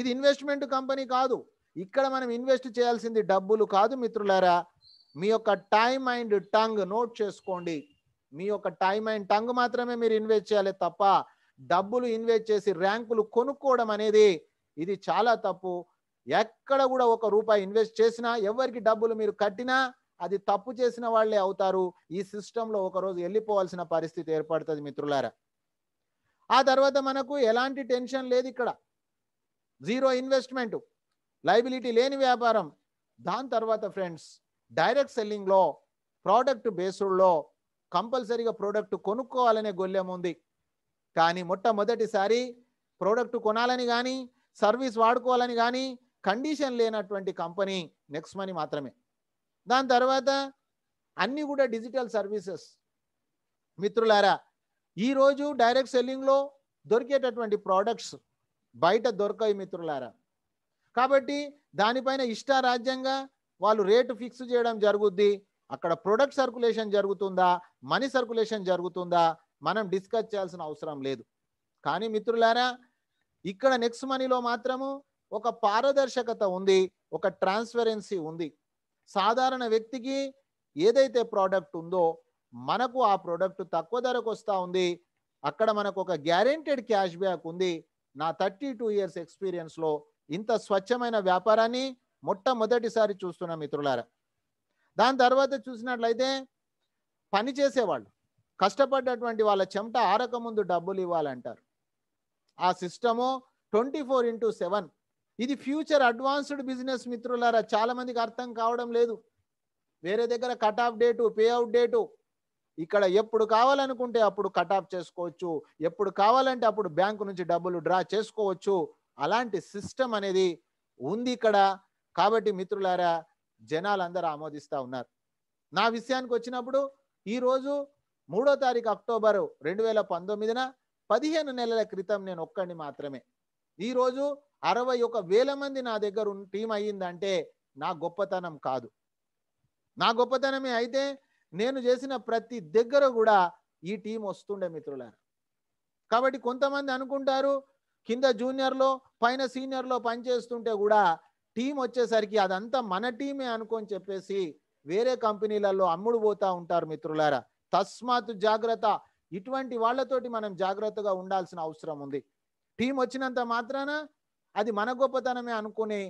ఇది ఇన్వెస్ట్మెంట్ కంపెనీ కాదు ఇక్కడ మనం ఇన్వెస్ట్ చేయాల్సింది డబ్బులు కాదు మిత్రులారా మీ యొక్క టైమ్ అండ్ టంగ్ నోట్ చేసుకోండి మీ యొక్క టైమ్ అండ్ టంగ్ మాత్రమే మీరు ఇన్వెస్ట్ చేయాలి తప్ప డబ్బులు ఇన్వెస్ట్ చేసి ర్యాంకులు కొనుక్కోవడం అనేది ఇది చాలా తప్పు ఎక్కడ కూడా ఒక రూపాయి ఇన్వెస్ట్ చేసినా ఎవరికి డబ్బులు మీరు కట్టినా అది తప్పు చేసిన వాళ్ళే అవుతారు ఈ సిస్టంలో ఒకరోజు వెళ్ళిపోవాల్సిన పరిస్థితి ఏర్పడుతుంది మిత్రులారా ఆ తర్వాత మనకు ఎలాంటి టెన్షన్ లేదు ఇక్కడ జీరో ఇన్వెస్ట్మెంట్ లైబిలిటీ లేని వ్యాపారం దాని తర్వాత ఫ్రెండ్స్ డైరెక్ట్ సెల్లింగ్లో ప్రోడక్ట్ బేసుల్లో కంపల్సరీగా ప్రోడక్ట్ కొనుక్కోవాలనే గొల్లెం ఉంది కానీ మొట్టమొదటిసారి ప్రోడక్ట్ కొనాలని కానీ సర్వీస్ వాడుకోవాలని కానీ కండిషన్ లేనటువంటి కంపెనీ నెక్స్ట్ మనీ మాత్రమే దాని తర్వాత అన్నీ కూడా డిజిటల్ సర్వీసెస్ మిత్రులారా ఈరోజు డైరెక్ట్ సెల్లింగ్లో దొరికేటటువంటి ప్రోడక్ట్స్ బయట దొరకవు మిత్రులారా కాబట్టి దానిపైన ఇష్టారాజ్యంగా వాళ్ళు రేటు ఫిక్స్ చేయడం జరుగుద్ది అక్కడ ప్రొడక్ట్ సర్కులేషన్ జరుగుతుందా మనీ సర్కులేషన్ జరుగుతుందా మనం డిస్కస్ చేయాల్సిన అవసరం లేదు కానీ మిత్రులారా ఇక్కడ నెక్స్ట్ మనీలో మాత్రము ఒక పారదర్శకత ఉంది ఒక ట్రాన్స్పరెన్సీ ఉంది సాధారణ వ్యక్తికి ఏదైతే ప్రోడక్ట్ ఉందో మనకు ఆ ప్రోడక్ట్ తక్కువ ధరకు వస్తూ ఉంది అక్కడ మనకు ఒక గ్యారెంటెడ్ క్యాష్ బ్యాక్ ఉంది నా థర్టీ టూ ఇయర్స్ ఎక్స్పీరియన్స్లో ఇంత స్వచ్ఛమైన వ్యాపారాన్ని మొట్టమొదటిసారి చూస్తున్న మిత్రులారా దాని తర్వాత చూసినట్లయితే పని కష్టపడ్డటువంటి వాళ్ళ చెమట ఆరకముందు డబ్బులు ఇవ్వాలంటారు ఆ system twenty four into seven ఇది ఫ్యూచర్ అడ్వాన్స్డ్ బిజినెస్ మిత్రులారా చాలామందికి అర్థం కావడం లేదు వేరే దగ్గర cut off date pay out date ఇక్కడ ఎప్పుడు కావాలనుకుంటే అప్పుడు కట్ ఆఫ్ చేసుకోవచ్చు ఎప్పుడు కావాలంటే అప్పుడు బ్యాంకు నుంచి డబ్బులు డ్రా చేసుకోవచ్చు అలాంటి సిస్టమ్ అనేది ఉంది ఇక్కడ కాబట్టి మిత్రులారా జనాలందరూ ఆమోదిస్తూ ఉన్నారు నా విషయానికి వచ్చినప్పుడు ఈరోజు మూడో తారీఖు అక్టోబర్ రెండు వేల పంతొమ్మిదిన పదిహేను నెలల క్రితం నేను ఒక్కడిని మాత్రమే ఈరోజు అరవై ఒక వేల మంది నా దగ్గర టీం అయ్యిందంటే నా గొప్పతనం కాదు నా గొప్పతనమే అయితే నేను చేసిన ప్రతి దగ్గర కూడా ఈ టీం వస్తుండే మిత్రులారు కాబట్టి కొంతమంది అనుకుంటారు కింద జూనియర్లో పైన సీనియర్లో పనిచేస్తుంటే కూడా టీం వచ్చేసరికి అదంతా మన టీమే అనుకొని చెప్పేసి వేరే కంపెనీలలో అమ్ముడు పోతా ఉంటారు మిత్రులారా తస్మాత్ జాగ్రత్త ఇటువంటి వాళ్ళతోటి మనం జాగ్రత్తగా ఉండాల్సిన అవసరం ఉంది టీం వచ్చినంత మాత్రాన అది మన గొప్పతనమే అనుకుని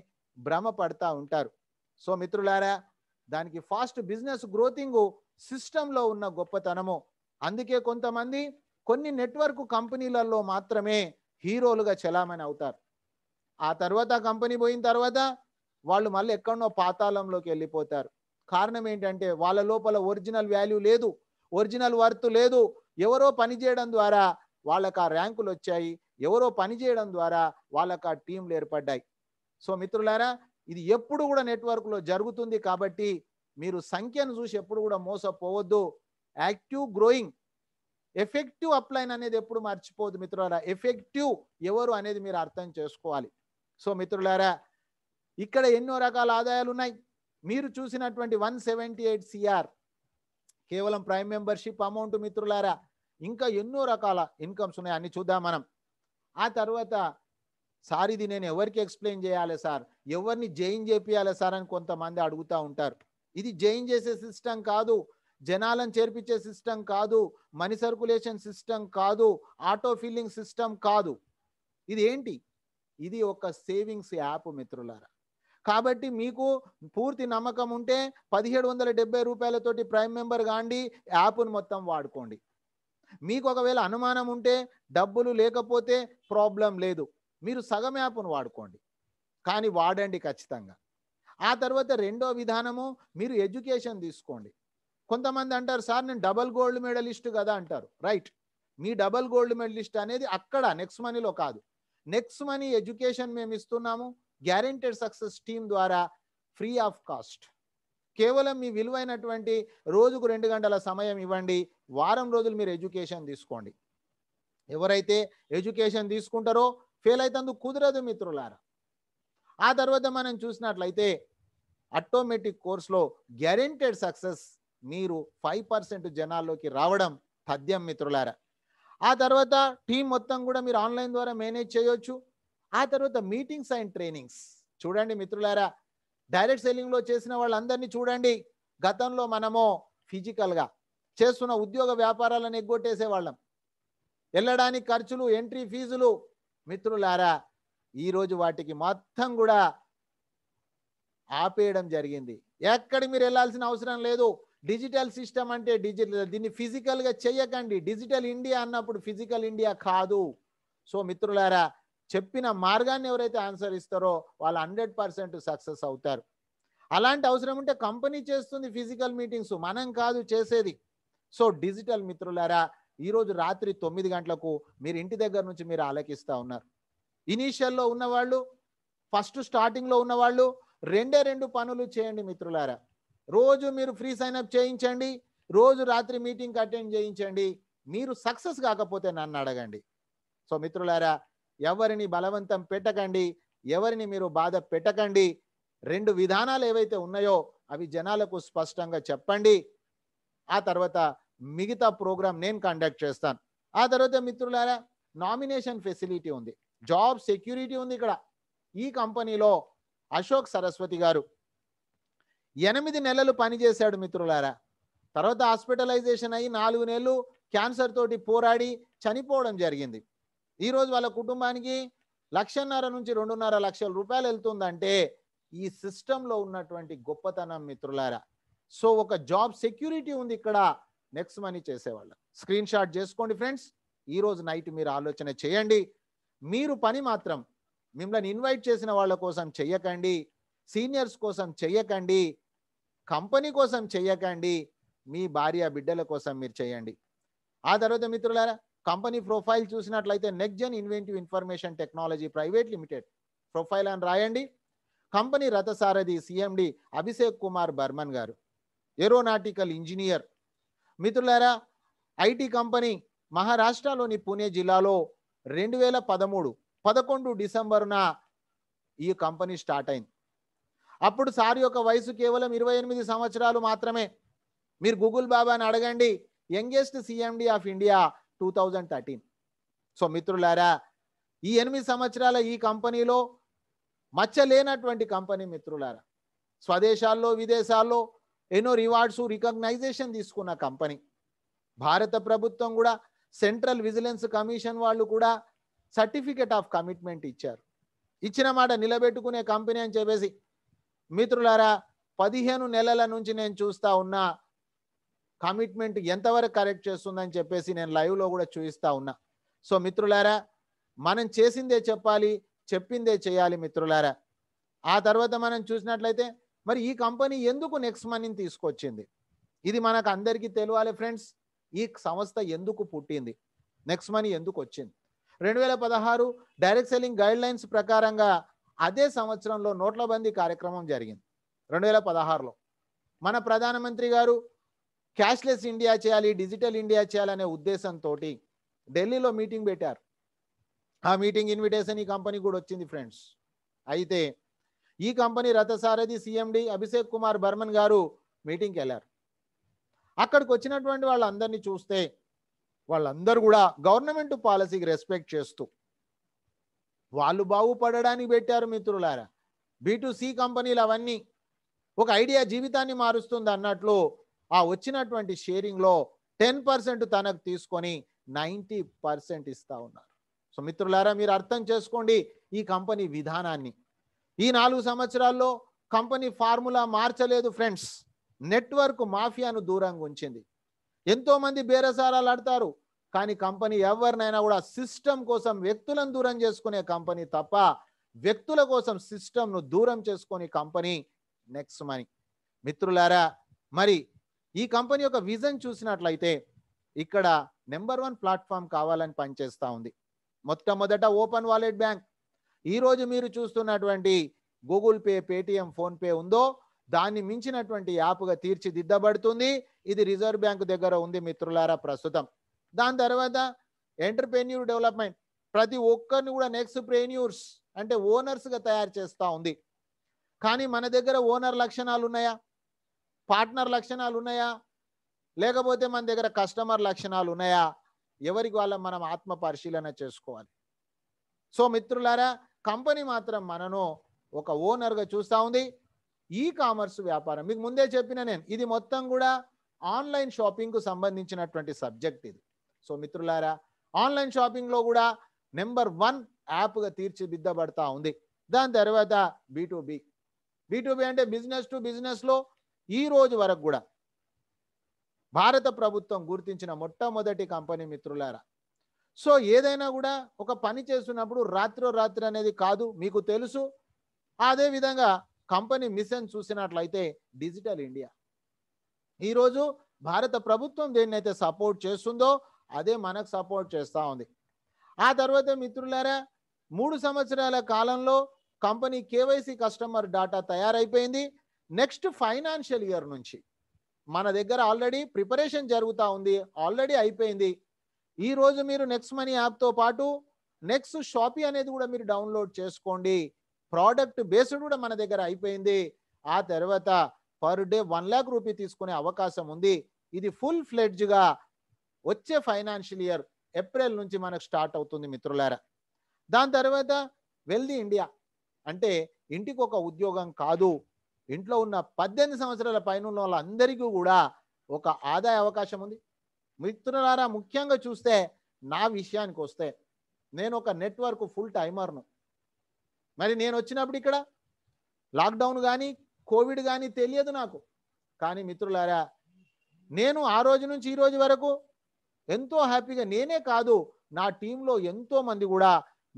భ్రమ పడతా ఉంటారు సో మిత్రులారా దానికి ఫాస్ట్ బిజినెస్ గ్రోతింగ్ సిస్టంలో ఉన్న గొప్పతనము అందుకే కొంతమంది కొన్ని నెట్వర్క్ కంపెనీలలో మాత్రమే హీరోలుగా చలామణి అవుతారు ఆ తర్వాత కంపెనీ పోయిన తర్వాత వాళ్ళు మళ్ళీ ఎక్కడో పాతాళంలోకి వెళ్ళిపోతారు కారణం ఏంటంటే వాళ్ళ లోపల ఒరిజినల్ వాల్యూ లేదు ఒరిజినల్ వర్త్ లేదు ఎవరో పనిచేయడం ద్వారా వాళ్ళకు ఆ ర్యాంకులు వచ్చాయి ఎవరో పనిచేయడం ద్వారా వాళ్ళకు ఆ టీంలు ఏర్పడ్డాయి సో మిత్రులారా ఇది ఎప్పుడు కూడా నెట్వర్క్లో జరుగుతుంది కాబట్టి మీరు సంఖ్యను చూసి ఎప్పుడు కూడా మోసపోవద్దు యాక్టివ్ గ్రోయింగ్ ఎఫెక్టివ్ అప్లైన్ అనేది ఎప్పుడు మర్చిపోదు మిత్రులారా ఎఫెక్టివ్ ఎవరు అనేది మీరు అర్థం చేసుకోవాలి సో మిత్రులారా ఇక్కడ ఎన్నో రకాల ఆదాయాలు ఉన్నాయి మీరు చూసినటువంటి వన్ సెవెంటీ ఎయిట్ సిఆర్ కేవలం ప్రైమ్ మెంబర్షిప్ అమౌంట్ మిత్రులారా ఇంకా ఎన్నో రకాల ఇన్కమ్స్ ఉన్నాయి అన్ని చూద్దాం మనం ఆ తర్వాత సార్ ఇది నేను ఎవరికి ఎక్స్ప్లెయిన్ చేయాలి సార్ ఎవరిని జైన్ చేపియాలి సార్ అని కొంతమంది అడుగుతూ ఉంటారు ఇది జైన్ చేసే సిస్టమ్ కాదు జనాలను చేర్పించే సిస్టమ్ కాదు మనీ సర్కులేషన్ సిస్టమ్ కాదు ఆటో ఫిల్లింగ్ సిస్టమ్ కాదు ఇది ఏంటి ఇది ఒక సేవింగ్స్ యాప్ మిత్రులారా కాబట్టి మీకు పూర్తి నమ్మకం ఉంటే పదిహేడు వందల డెబ్బై రూపాయలతోటి ప్రైమ్ మెంబర్ కాండి యాప్ను మొత్తం వాడుకోండి మీకు ఒకవేళ అనుమానం ఉంటే డబ్బులు లేకపోతే ప్రాబ్లం లేదు మీరు సగం యాప్ను వాడుకోండి కానీ వాడండి ఖచ్చితంగా ఆ తర్వాత రెండో విధానము మీరు ఎడ్యుకేషన్ తీసుకోండి కొంతమంది అంటారు సార్ నేను డబల్ గోల్డ్ మెడలిస్ట్ కదా అంటారు రైట్ మీ డబల్ గోల్డ్ మెడలిస్ట్ అనేది అక్కడ నెక్స్ట్ మనీలో కాదు నెక్స్ట్ మనీ ఎడ్యుకేషన్ మేము ఇస్తున్నాము గ్యారెంటెడ్ సక్సెస్ టీమ్ ద్వారా ఫ్రీ ఆఫ్ కాస్ట్ కేవలం మీ విలువైనటువంటి రోజుకు రెండు గంటల సమయం ఇవ్వండి వారం రోజులు మీరు ఎడ్యుకేషన్ తీసుకోండి ఎవరైతే ఎడ్యుకేషన్ తీసుకుంటారో ఫెయిల్ అవుతందుకు కుదరదు మిత్రులారా ఆ తర్వాత మనం చూసినట్లయితే ఆటోమేటిక్ కోర్స్లో గ్యారెంటెడ్ సక్సెస్ మీరు ఫైవ్ పర్సెంట్ జనాల్లోకి రావడం పద్యం మిత్రులారా ఆ తర్వాత టీం మొత్తం కూడా మీరు ఆన్లైన్ ద్వారా మేనేజ్ చేయొచ్చు ఆ తర్వాత మీటింగ్స్ అండ్ ట్రైనింగ్స్ చూడండి మిత్రులారా డైరెక్ట్ సెల్లింగ్లో చేసిన వాళ్ళందరినీ చూడండి గతంలో మనము ఫిజికల్గా చేస్తున్న ఉద్యోగ వ్యాపారాలను ఎగ్గొట్టేసేవాళ్ళం వెళ్ళడానికి ఖర్చులు ఎంట్రీ ఫీజులు మిత్రులారా ఈరోజు వాటికి మొత్తం కూడా ఆపేయడం జరిగింది ఎక్కడికి మీరు వెళ్ళాల్సిన అవసరం లేదు డిజిటల్ సిస్టమ్ అంటే డిజిటల్ దీన్ని ఫిజికల్గా చేయకండి డిజిటల్ ఇండియా అన్నప్పుడు ఫిజికల్ ఇండియా కాదు సో మిత్రులారా చెప్పిన మార్గాన్ని ఎవరైతే ఆన్సర్ ఇస్తారో వాళ్ళు హండ్రెడ్ పర్సెంట్ సక్సెస్ అవుతారు అలాంటి అవసరం ఉంటే కంపెనీ చేస్తుంది ఫిజికల్ మీటింగ్స్ మనం కాదు చేసేది సో డిజిటల్ మిత్రులారా ఈరోజు రాత్రి తొమ్మిది గంటలకు మీరు ఇంటి దగ్గర నుంచి మీరు ఆలకిస్తూ ఉన్నారు ఇనీషియల్లో ఉన్నవాళ్ళు ఫస్ట్ స్టార్టింగ్లో ఉన్నవాళ్ళు రెండే రెండు పనులు చేయండి మిత్రులారా రోజు మీరు ఫ్రీ సైన్ అప్ చేయించండి రోజు రాత్రి మీటింగ్ అటెండ్ చేయించండి మీరు సక్సెస్ కాకపోతే నన్ను అడగండి సో మిత్రులారా ఎవరిని బలవంతం పెట్టకండి ఎవరిని మీరు బాధ పెట్టకండి రెండు విధానాలు ఏవైతే ఉన్నాయో అవి జనాలకు స్పష్టంగా చెప్పండి ఆ తర్వాత మిగతా ప్రోగ్రామ్ నేను కండక్ట్ చేస్తాను ఆ తర్వాత మిత్రులారా నామినేషన్ ఫెసిలిటీ ఉంది జాబ్ సెక్యూరిటీ ఉంది ఇక్కడ ఈ కంపెనీలో అశోక్ సరస్వతి గారు ఎనిమిది నెలలు పనిచేశాడు మిత్రులారా తర్వాత హాస్పిటలైజేషన్ అయ్యి నాలుగు నెలలు క్యాన్సర్ తోటి పోరాడి చనిపోవడం జరిగింది ఈరోజు వాళ్ళ కుటుంబానికి లక్షన్నర నుంచి రెండున్నర లక్షల రూపాయలు వెళ్తుందంటే ఈ సిస్టంలో ఉన్నటువంటి గొప్పతనం మిత్రులారా సో ఒక జాబ్ సెక్యూరిటీ ఉంది ఇక్కడ నెక్స్ట్ మనీ చేసేవాళ్ళు స్క్రీన్ షాట్ చేసుకోండి ఫ్రెండ్స్ ఈరోజు నైట్ మీరు ఆలోచన చేయండి మీరు పని మాత్రం మిమ్మల్ని ఇన్వైట్ చేసిన వాళ్ళ కోసం చెయ్యకండి సీనియర్స్ కోసం చెయ్యకండి కంపెనీ కోసం చెయ్యకండి మీ భార్య బిడ్డల కోసం మీరు చేయండి ఆ తర్వాత మిత్రులారా కంపెనీ ప్రొఫైల్ చూసినట్లయితే Nexgen inventive information technology private limited profile అని రాయండి కంపెనీ రథసారథి సిఎండి అభిషేక్ కుమార్ బర్మన్ గారు ఏరోనాటికల్ ఇంజనీర్ మిత్రులారా ఐటీ కంపెనీ మహారాష్ట్రలోని పూణే జిల్లాలో రెండు వేల పదమూడు పదకొండు డిసెంబర్న ఈ కంపెనీ స్టార్ట్ అయింది అప్పుడు సార్ యొక్క వయసు కేవలం ఇరవై ఎనిమిది సంవత్సరాలు మాత్రమే మీరు గూగుల్ బాబాని అడగండి youngest CMD of India two thousand thirteen so మిత్రులారా ఈ ఎనిమిది సంవత్సరాల ఈ కంపెనీలో మచ్చలేనటువంటి కంపెనీ మిత్రులారా స్వదేశాల్లో విదేశాల్లో ఎన్నో రివార్డ్స్ రికగ్నైజేషన్ తీసుకున్న కంపెనీ భారత ప్రభుత్వం కూడా సెంట్రల్ విజిలెన్స్ కమిషన్ వాళ్ళు కూడా సర్టిఫికేట్ ఆఫ్ కమిట్మెంట్ ఇచ్చారు ఇచ్చిన మాట నిలబెట్టుకునే కంపెనీ అని చెప్పేసి మిత్రులారా పదిహేను నెలల నుంచి నేను చూస్తా ఉన్నా కమిట్మెంట్ ఎంతవరకు కరెక్ట్ చేస్తుందని చెప్పేసి నేను లైవ్లో కూడా చూపిస్తా ఉన్నా సో మిత్రులారా మనం చేసిందే చెప్పాలి చెప్పిందే చేయాలి మిత్రులారా ఆ తర్వాత మనం చూసినట్లయితే మరి ఈ కంపెనీ ఎందుకు నెక్స్ట్ మనీని తీసుకొచ్చింది ఇది మనకు అందరికీ తెలియాలి ఫ్రెండ్స్ ఈ సంస్థ ఎందుకు పుట్టింది నెక్స్ట్ మనీ ఎందుకు వచ్చింది రెండు వేల పదహారు డైరెక్ట్ సెల్లింగ్ గైడ్ లైన్స్ ప్రకారంగా అదే సంవత్సరంలో నోట్ల బందీ కార్యక్రమం జరిగింది రెండు వేల పదహారులో మన ప్రధానమంత్రి గారు క్యాష్లెస్ ఇండియా చేయాలి డిజిటల్ ఇండియా చేయాలనే ఉద్దేశంతో ఢిల్లీలో మీటింగ్ పెట్టారు ఆ మీటింగ్ ఇన్విటేషన్ ఈ కంపెనీ కూడా వచ్చింది ఫ్రెండ్స్ అయితే ఈ కంపెనీ రథసారథి సిఎండి అభిషేక్ కుమార్ బర్మన్ గారు మీటింగ్కి వెళ్ళారు అక్కడికి వచ్చినటువంటి వాళ్ళందరినీ చూస్తే వాళ్ళందరూ కూడా గవర్నమెంట్ పాలసీకి రెస్పెక్ట్ చేస్తూ వాళ్ళు బాగుపడడానికి పెట్టారు మిత్రులారా సి కంపెనీలు అవన్నీ ఒక ఐడియా జీవితాన్ని మారుస్తుంది అన్నట్లు ఆ వచ్చినటువంటి షేరింగ్లో టెన్ పర్సెంట్ తనకు తీసుకొని నైంటీ పర్సెంట్ ఇస్తూ ఉన్నారు సో మిత్రులారా మీరు అర్థం చేసుకోండి ఈ కంపెనీ విధానాన్ని ఈ నాలుగు సంవత్సరాల్లో కంపెనీ ఫార్ములా మార్చలేదు ఫ్రెండ్స్ నెట్వర్క్ మాఫియాను దూరంగా ఉంచింది ఎంతోమంది బేరసారాలు ఆడతారు కానీ కంపెనీ ఎవరినైనా కూడా సిస్టమ్ కోసం వ్యక్తులను దూరం చేసుకునే కంపెనీ తప్ప వ్యక్తుల కోసం సిస్టమ్ను దూరం చేసుకునే కంపెనీ నెక్స్ట్ మనీ మిత్రులారా మరి ఈ కంపెనీ యొక్క విజన్ చూసినట్లయితే ఇక్కడ నెంబర్ వన్ ప్లాట్ఫామ్ కావాలని పనిచేస్తూ ఉంది మొట్టమొదట ఓపెన్ వాలెట్ బ్యాంక్ ఈరోజు మీరు చూస్తున్నటువంటి గూగుల్ పే పేటిఎం ఫోన్పే ఉందో దాన్ని మించినటువంటి యాప్గా తీర్చిదిద్దబడుతుంది ఇది రిజర్వ్ బ్యాంక్ దగ్గర ఉంది మిత్రులారా ప్రస్తుతం దాని తర్వాత ఎంటర్ప్రెన్యూర్ డెవలప్మెంట్ ప్రతి ఒక్కరిని కూడా నెక్స్ట్ ప్రెన్యూర్స్ అంటే ఓనర్స్గా తయారు చేస్తూ ఉంది కానీ మన దగ్గర ఓనర్ లక్షణాలు ఉన్నాయా పార్ట్నర్ లక్షణాలు ఉన్నాయా లేకపోతే మన దగ్గర కస్టమర్ లక్షణాలు ఉన్నాయా ఎవరికి వాళ్ళ మనం ఆత్మ పరిశీలన చేసుకోవాలి సో మిత్రులారా కంపెనీ మాత్రం మనను ఒక ఓనర్గా చూస్తూ ఉంది ఈ కామర్స్ వ్యాపారం మీకు ముందే చెప్పిన నేను ఇది మొత్తం కూడా ఆన్లైన్ షాపింగ్కు సంబంధించినటువంటి సబ్జెక్ట్ ఇది సో మిత్రులారా ఆన్లైన్ షాపింగ్లో కూడా నెంబర్ వన్ యాప్గా తీర్చిదిద్దబడతా ఉంది దాని తర్వాత బీటూబీ బీటూబీ అంటే బిజినెస్ టు బిజినెస్లో ఈ రోజు వరకు కూడా భారత ప్రభుత్వం గుర్తించిన మొట్టమొదటి కంపెనీ మిత్రులారా సో ఏదైనా కూడా ఒక పని చేస్తున్నప్పుడు రాత్రో రాత్రి అనేది కాదు మీకు తెలుసు అదేవిధంగా కంపెనీ మిషన్ చూసినట్లయితే డిజిటల్ ఇండియా ఈరోజు భారత ప్రభుత్వం దేన్నైతే సపోర్ట్ చేస్తుందో అదే మనకు సపోర్ట్ చేస్తూ ఉంది ఆ తర్వాత మిత్రులారా మూడు సంవత్సరాల కాలంలో కంపెనీ కేవైసీ కస్టమర్ డాటా తయారైపోయింది నెక్స్ట్ ఫైనాన్షియల్ ఇయర్ నుంచి మన దగ్గర ఆల్రెడీ ప్రిపరేషన్ జరుగుతూ ఉంది ఆల్రెడీ అయిపోయింది ఈ రోజు మీరు నెక్స్ట్ మనీ యాప్తో పాటు నెక్స్ట్ షాపీ అనేది కూడా మీరు డౌన్లోడ్ చేసుకోండి ప్రోడక్ట్ బేస్డ్ కూడా మన దగ్గర అయిపోయింది ఆ తర్వాత per day one lakh rupee తీసుకునే అవకాశం ఉంది ఇది ఫుల్ ఫ్లెడ్జ్గా వచ్చే ఫైనాన్షియల్ ఇయర్ ఏప్రిల్ నుంచి మనకు స్టార్ట్ అవుతుంది మిత్రులారా దాని తర్వాత వెల్దీ ఇండియా అంటే ఇంటికి ఒక ఉద్యోగం కాదు ఇంట్లో ఉన్న పద్దెనిమిది సంవత్సరాల పైన ఉన్న వాళ్ళందరికీ కూడా ఒక ఆదాయ అవకాశం ఉంది మిత్రులారా ముఖ్యంగా చూస్తే నా విషయానికి వస్తే నేను ఒక నెట్వర్క్ ఫుల్ టైమర్ను మరి నేను వచ్చినప్పుడు ఇక్కడ లాక్డౌన్ కానీ కోవిడ్ కానీ తెలియదు నాకు కానీ మిత్రులారా నేను ఆ రోజు నుంచి ఈ రోజు వరకు ఎంతో హ్యాపీగా నేనే కాదు నా టీంలో ఎంతోమంది కూడా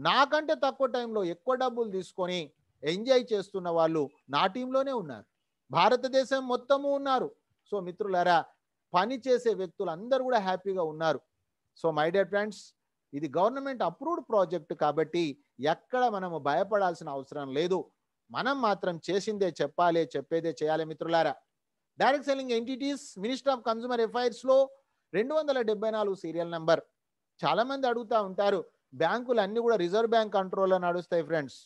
నాకంటే తక్కువ టైంలో ఎక్కువ డబ్బులు తీసుకొని ఎంజాయ్ చేస్తున్న వాళ్ళు నా టీంలోనే ఉన్నారు భారతదేశం మొత్తము ఉన్నారు సో మిత్రులారా పని చేసే వ్యక్తులు అందరూ కూడా హ్యాపీగా ఉన్నారు సో మై డియర్ ఫ్రెండ్స్ ఇది గవర్నమెంట్ అప్రూవ్డ్ ప్రాజెక్ట్ కాబట్టి ఎక్కడ మనము భయపడాల్సిన అవసరం లేదు మనం మాత్రం చేసిందే చెప్పాలి చెప్పేదే చేయాలి మిత్రులారా direct selling entities minister of consumer లో రెండు వందల డెబ్బై నాలుగు సీరియల్ నెంబర్ చాలామంది అడుగుతూ ఉంటారు బ్యాంకులు అన్నీ కూడా రిజర్వ్ బ్యాంక్ కంట్రోల్లో నడుస్తాయి ఫ్రెండ్స్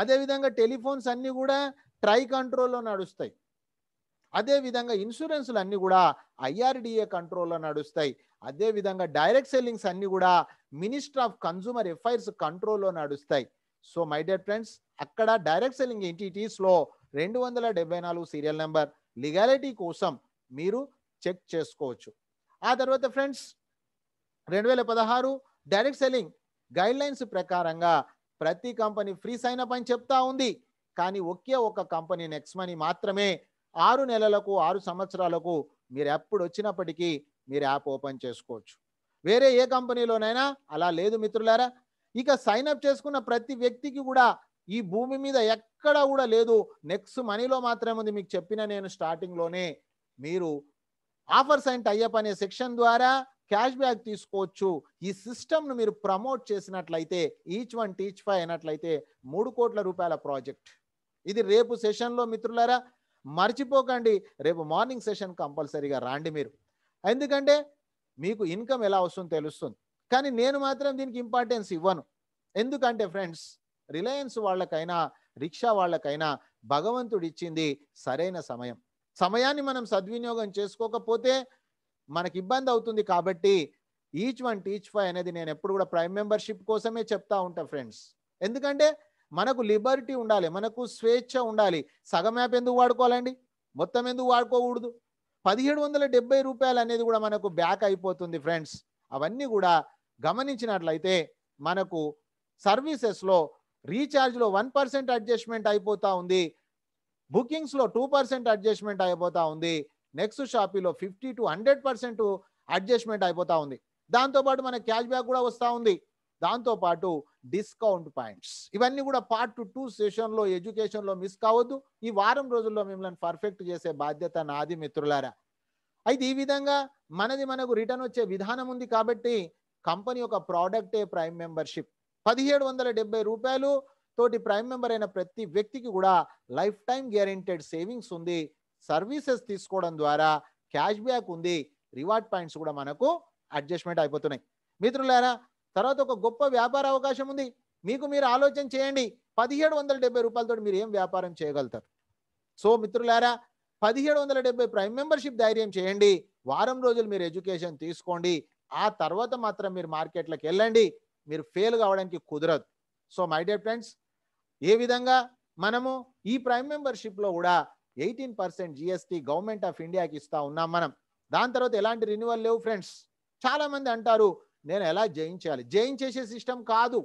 అదేవిధంగా టెలిఫోన్స్ అన్నీ కూడా ట్రై కంట్రోల్లో నడుస్తాయి అదేవిధంగా ఇన్సూరెన్స్లు అన్నీ కూడా ఐఆర్డిఏ కంట్రోల్లో నడుస్తాయి అదేవిధంగా డైరెక్ట్ సెల్లింగ్స్ అన్నీ కూడా మినిస్టర్ ఆఫ్ కన్జూమర్ అఫైర్స్ కంట్రోల్లో నడుస్తాయి సో మై డియర్ ఫ్రెండ్స్ అక్కడ డైరెక్ట్ సెల్లింగ్ ఎంటిటీస్లో రెండు వందల డెబ్బై నాలుగు సీరియల్ నెంబర్ లిగాలిటీ కోసం మీరు చెక్ చేసుకోవచ్చు ఆ తర్వాత ఫ్రెండ్స్ రెండు వేల పదహారు డైరెక్ట్ సెల్లింగ్ గైడ్లైన్స్ ప్రకారంగా ప్రతి కంపెనీ ఫ్రీ సైన్ అప్ అని చెప్తా ఉంది కానీ ఒకే ఒక కంపెనీ నెక్స్ట్ మనీ మాత్రమే ఆరు నెలలకు ఆరు సంవత్సరాలకు మీరు ఎప్పుడు వచ్చినప్పటికీ మీరు యాప్ ఓపెన్ చేసుకోవచ్చు వేరే ఏ కంపెనీలోనైనా అలా లేదు మిత్రులారా ఇక సైన్ అప్ చేసుకున్న ప్రతి వ్యక్తికి కూడా ఈ భూమి మీద ఎక్కడా కూడా లేదు నెక్స్ట్ మనీలో మాత్రమే ఉంది మీకు చెప్పిన నేను స్టార్టింగ్లోనే మీరు ఆఫర్ సైన్ టైఅప్ అనే సెక్షన్ ద్వారా క్యాష్ బ్యాక్ తీసుకోవచ్చు ఈ సిస్టమ్ను మీరు ప్రమోట్ చేసినట్లయితే ఈచ్ వన్ టీచ్ ఫైవ్ అయినట్లయితే మూడు కోట్ల రూపాయల ప్రాజెక్ట్ ఇది రేపు సెషన్లో మిత్రులారా మర్చిపోకండి రేపు మార్నింగ్ సెషన్ కంపల్సరీగా రాండి మీరు ఎందుకంటే మీకు ఇన్కమ్ ఎలా వస్తుందో తెలుస్తుంది కానీ నేను మాత్రం దీనికి ఇంపార్టెన్స్ ఇవ్వను ఎందుకంటే ఫ్రెండ్స్ రిలయన్స్ వాళ్ళకైనా రిక్షా వాళ్ళకైనా భగవంతుడు ఇచ్చింది సరైన సమయం సమయాన్ని మనం సద్వినియోగం చేసుకోకపోతే మనకి ఇబ్బంది అవుతుంది కాబట్టి ఈచ్ వన్ టీచ్ ఫైవ్ అనేది నేను ఎప్పుడు కూడా ప్రైమ్ మెంబర్షిప్ కోసమే చెప్తా ఉంటా ఫ్రెండ్స్ ఎందుకంటే మనకు లిబర్టీ ఉండాలి మనకు స్వేచ్ఛ ఉండాలి సగం యాప్ ఎందుకు వాడుకోవాలండి మొత్తం ఎందుకు వాడుకోకూడదు పదిహేడు వందల రూపాయలు అనేది కూడా మనకు బ్యాక్ అయిపోతుంది ఫ్రెండ్స్ అవన్నీ కూడా గమనించినట్లయితే మనకు సర్వీసెస్లో రీఛార్జ్లో వన్ పర్సెంట్ అడ్జస్ట్మెంట్ అయిపోతూ ఉంది బుకింగ్స్లో టూ పర్సెంట్ అడ్జస్ట్మెంట్ అయిపోతూ ఉంది నెక్స్ట్ షాపీలో fifty to hundred percent adjustment అయిపోతా ఉంది దాంతోపాటు మన క్యాష్ బ్యాక్ కూడా వస్తూ ఉంది దాంతోపాటు డిస్కౌంట్ పాయింట్స్ ఇవన్నీ కూడా పార్ట్ టు టూ సెషన్లో ఎడ్యుకేషన్లో మిస్ కావద్దు ఈ వారం రోజుల్లో మిమ్మల్ని పర్ఫెక్ట్ చేసే బాధ్యత నాది మిత్రులారా అయితే ఈ విధంగా మనది మనకు రిటర్న్ వచ్చే విధానం ఉంది కాబట్టి కంపెనీ యొక్క ప్రోడక్టే ప్రైమ్ మెంబర్షిప్ పదిహేడు వందల డెబ్బై రూపాయలు తోటి ప్రైమ్ మెంబర్ అయిన ప్రతి వ్యక్తికి కూడా లైఫ్ టైం గ్యారెంటెడ్ సేవింగ్స్ ఉంది సర్వీసెస్ తీసుకోవడం ద్వారా క్యాష్ బ్యాక్ ఉంది రివార్డ్ పాయింట్స్ కూడా మనకు అడ్జస్ట్మెంట్ అయిపోతున్నాయి మిత్రులారా తర్వాత ఒక గొప్ప వ్యాపార అవకాశం ఉంది మీకు మీరు ఆలోచన చేయండి పదిహేడు వందల డెబ్బై రూపాయలతో మీరు ఏం వ్యాపారం చేయగలుగుతారు సో మిత్రులారా పదిహేడు వందల డెబ్బై ప్రైమ్ మెంబర్షిప్ ధైర్యం చేయండి వారం రోజులు మీరు ఎడ్యుకేషన్ తీసుకోండి ఆ తర్వాత మాత్రం మీరు మార్కెట్లకు వెళ్ళండి మీరు ఫెయిల్ కావడానికి కుదరదు సో మై డియర్ ఫ్రెండ్స్ ఏ విధంగా మనము ఈ ప్రైమ్ మెంబర్షిప్లో కూడా eighteen percent GST government of ఇండియాకి ఇస్తా ఉన్నాం మనం దాని తర్వాత ఎలాంటి రెన్యువల్ లేవు ఫ్రెండ్స్ చాలామంది అంటారు నేను ఎలా జయించాలి జయించేసే సిస్టమ్ కాదు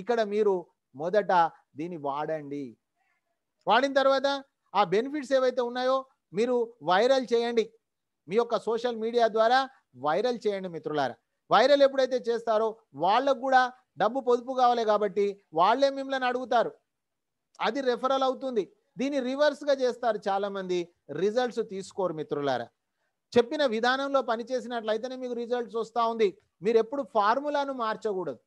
ఇక్కడ మీరు మొదట దీన్ని వాడండి వాడిన తర్వాత ఆ బెనిఫిట్స్ ఏవైతే ఉన్నాయో మీరు వైరల్ చేయండి మీ యొక్క సోషల్ మీడియా ద్వారా వైరల్ చేయండి మిత్రులారా వైరల్ ఎప్పుడైతే చేస్తారో వాళ్ళకు కూడా డబ్బు పొదుపు కావాలి కాబట్టి వాళ్ళే మిమ్మల్ని అడుగుతారు అది రెఫరల్ అవుతుంది దీన్ని రివర్స్గా చేస్తారు చాలామంది రిజల్ట్స్ తీసుకోరు మిత్రులారా చెప్పిన విధానంలో పనిచేసినట్లయితేనే మీకు రిజల్ట్స్ వస్తూ ఉంది మీరు ఎప్పుడు ఫార్ములాను మార్చకూడదు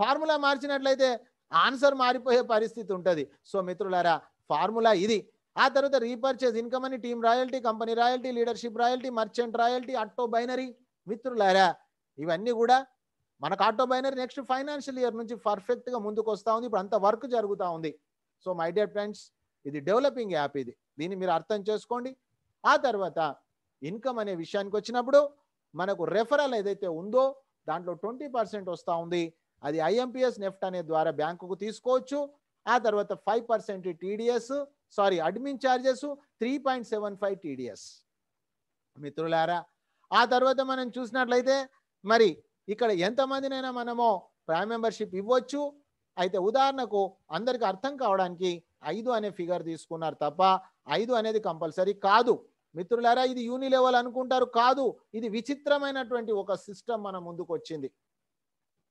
ఫార్ములా మార్చినట్లయితే ఆన్సర్ మారిపోయే పరిస్థితి ఉంటుంది సో మిత్రులారా ఫార్ములా ఇది ఆ తర్వాత రీపర్చేజ్ ఇన్కమ్ అని team royalty company royalty leadership royalty merchant royalty auto binary మిత్రులారా ఇవన్నీ కూడా మనకు auto binary next financial year నుంచి పర్ఫెక్ట్గా ముందుకు వస్తూ ఉంది ఇప్పుడు అంత వర్క్ జరుగుతూ ఉంది సో మై డియర్ ఫ్రెండ్స్ ఇది డెవలపింగ్ యాప్ ఇది దీన్ని మీరు అర్థం చేసుకోండి ఆ తర్వాత ఇన్కమ్ అనే విషయానికి వచ్చినప్పుడు మనకు రెఫరల్ ఏదైతే ఉందో దాంట్లో ట్వంటీ పర్సెంట్ వస్తూ ఉంది అది ఐఎంపిఎస్ నెఫ్ట్ అనే ద్వారా బ్యాంకుకు తీసుకోవచ్చు ఆ తర్వాత five percent TDS sorry admin charges three point seven five TDS మిత్రులారా ఆ తర్వాత మనం చూసినట్లయితే మరి ఇక్కడ ఎంతమందినైనా మనము ప్రైమ్ మెంబర్షిప్ ఇవ్వచ్చు అయితే ఉదాహరణకు అందరికి అర్థం కావడానికి ఐదు అనే ఫిగర్ తీసుకున్నారు తప్ప ఐదు అనేది కంపల్సరీ కాదు మిత్రులారా ఇది యూని లెవెల్ అనుకుంటారు కాదు ఇది విచిత్రమైనటువంటి ఒక సిస్టమ్ మన ముందుకు వచ్చింది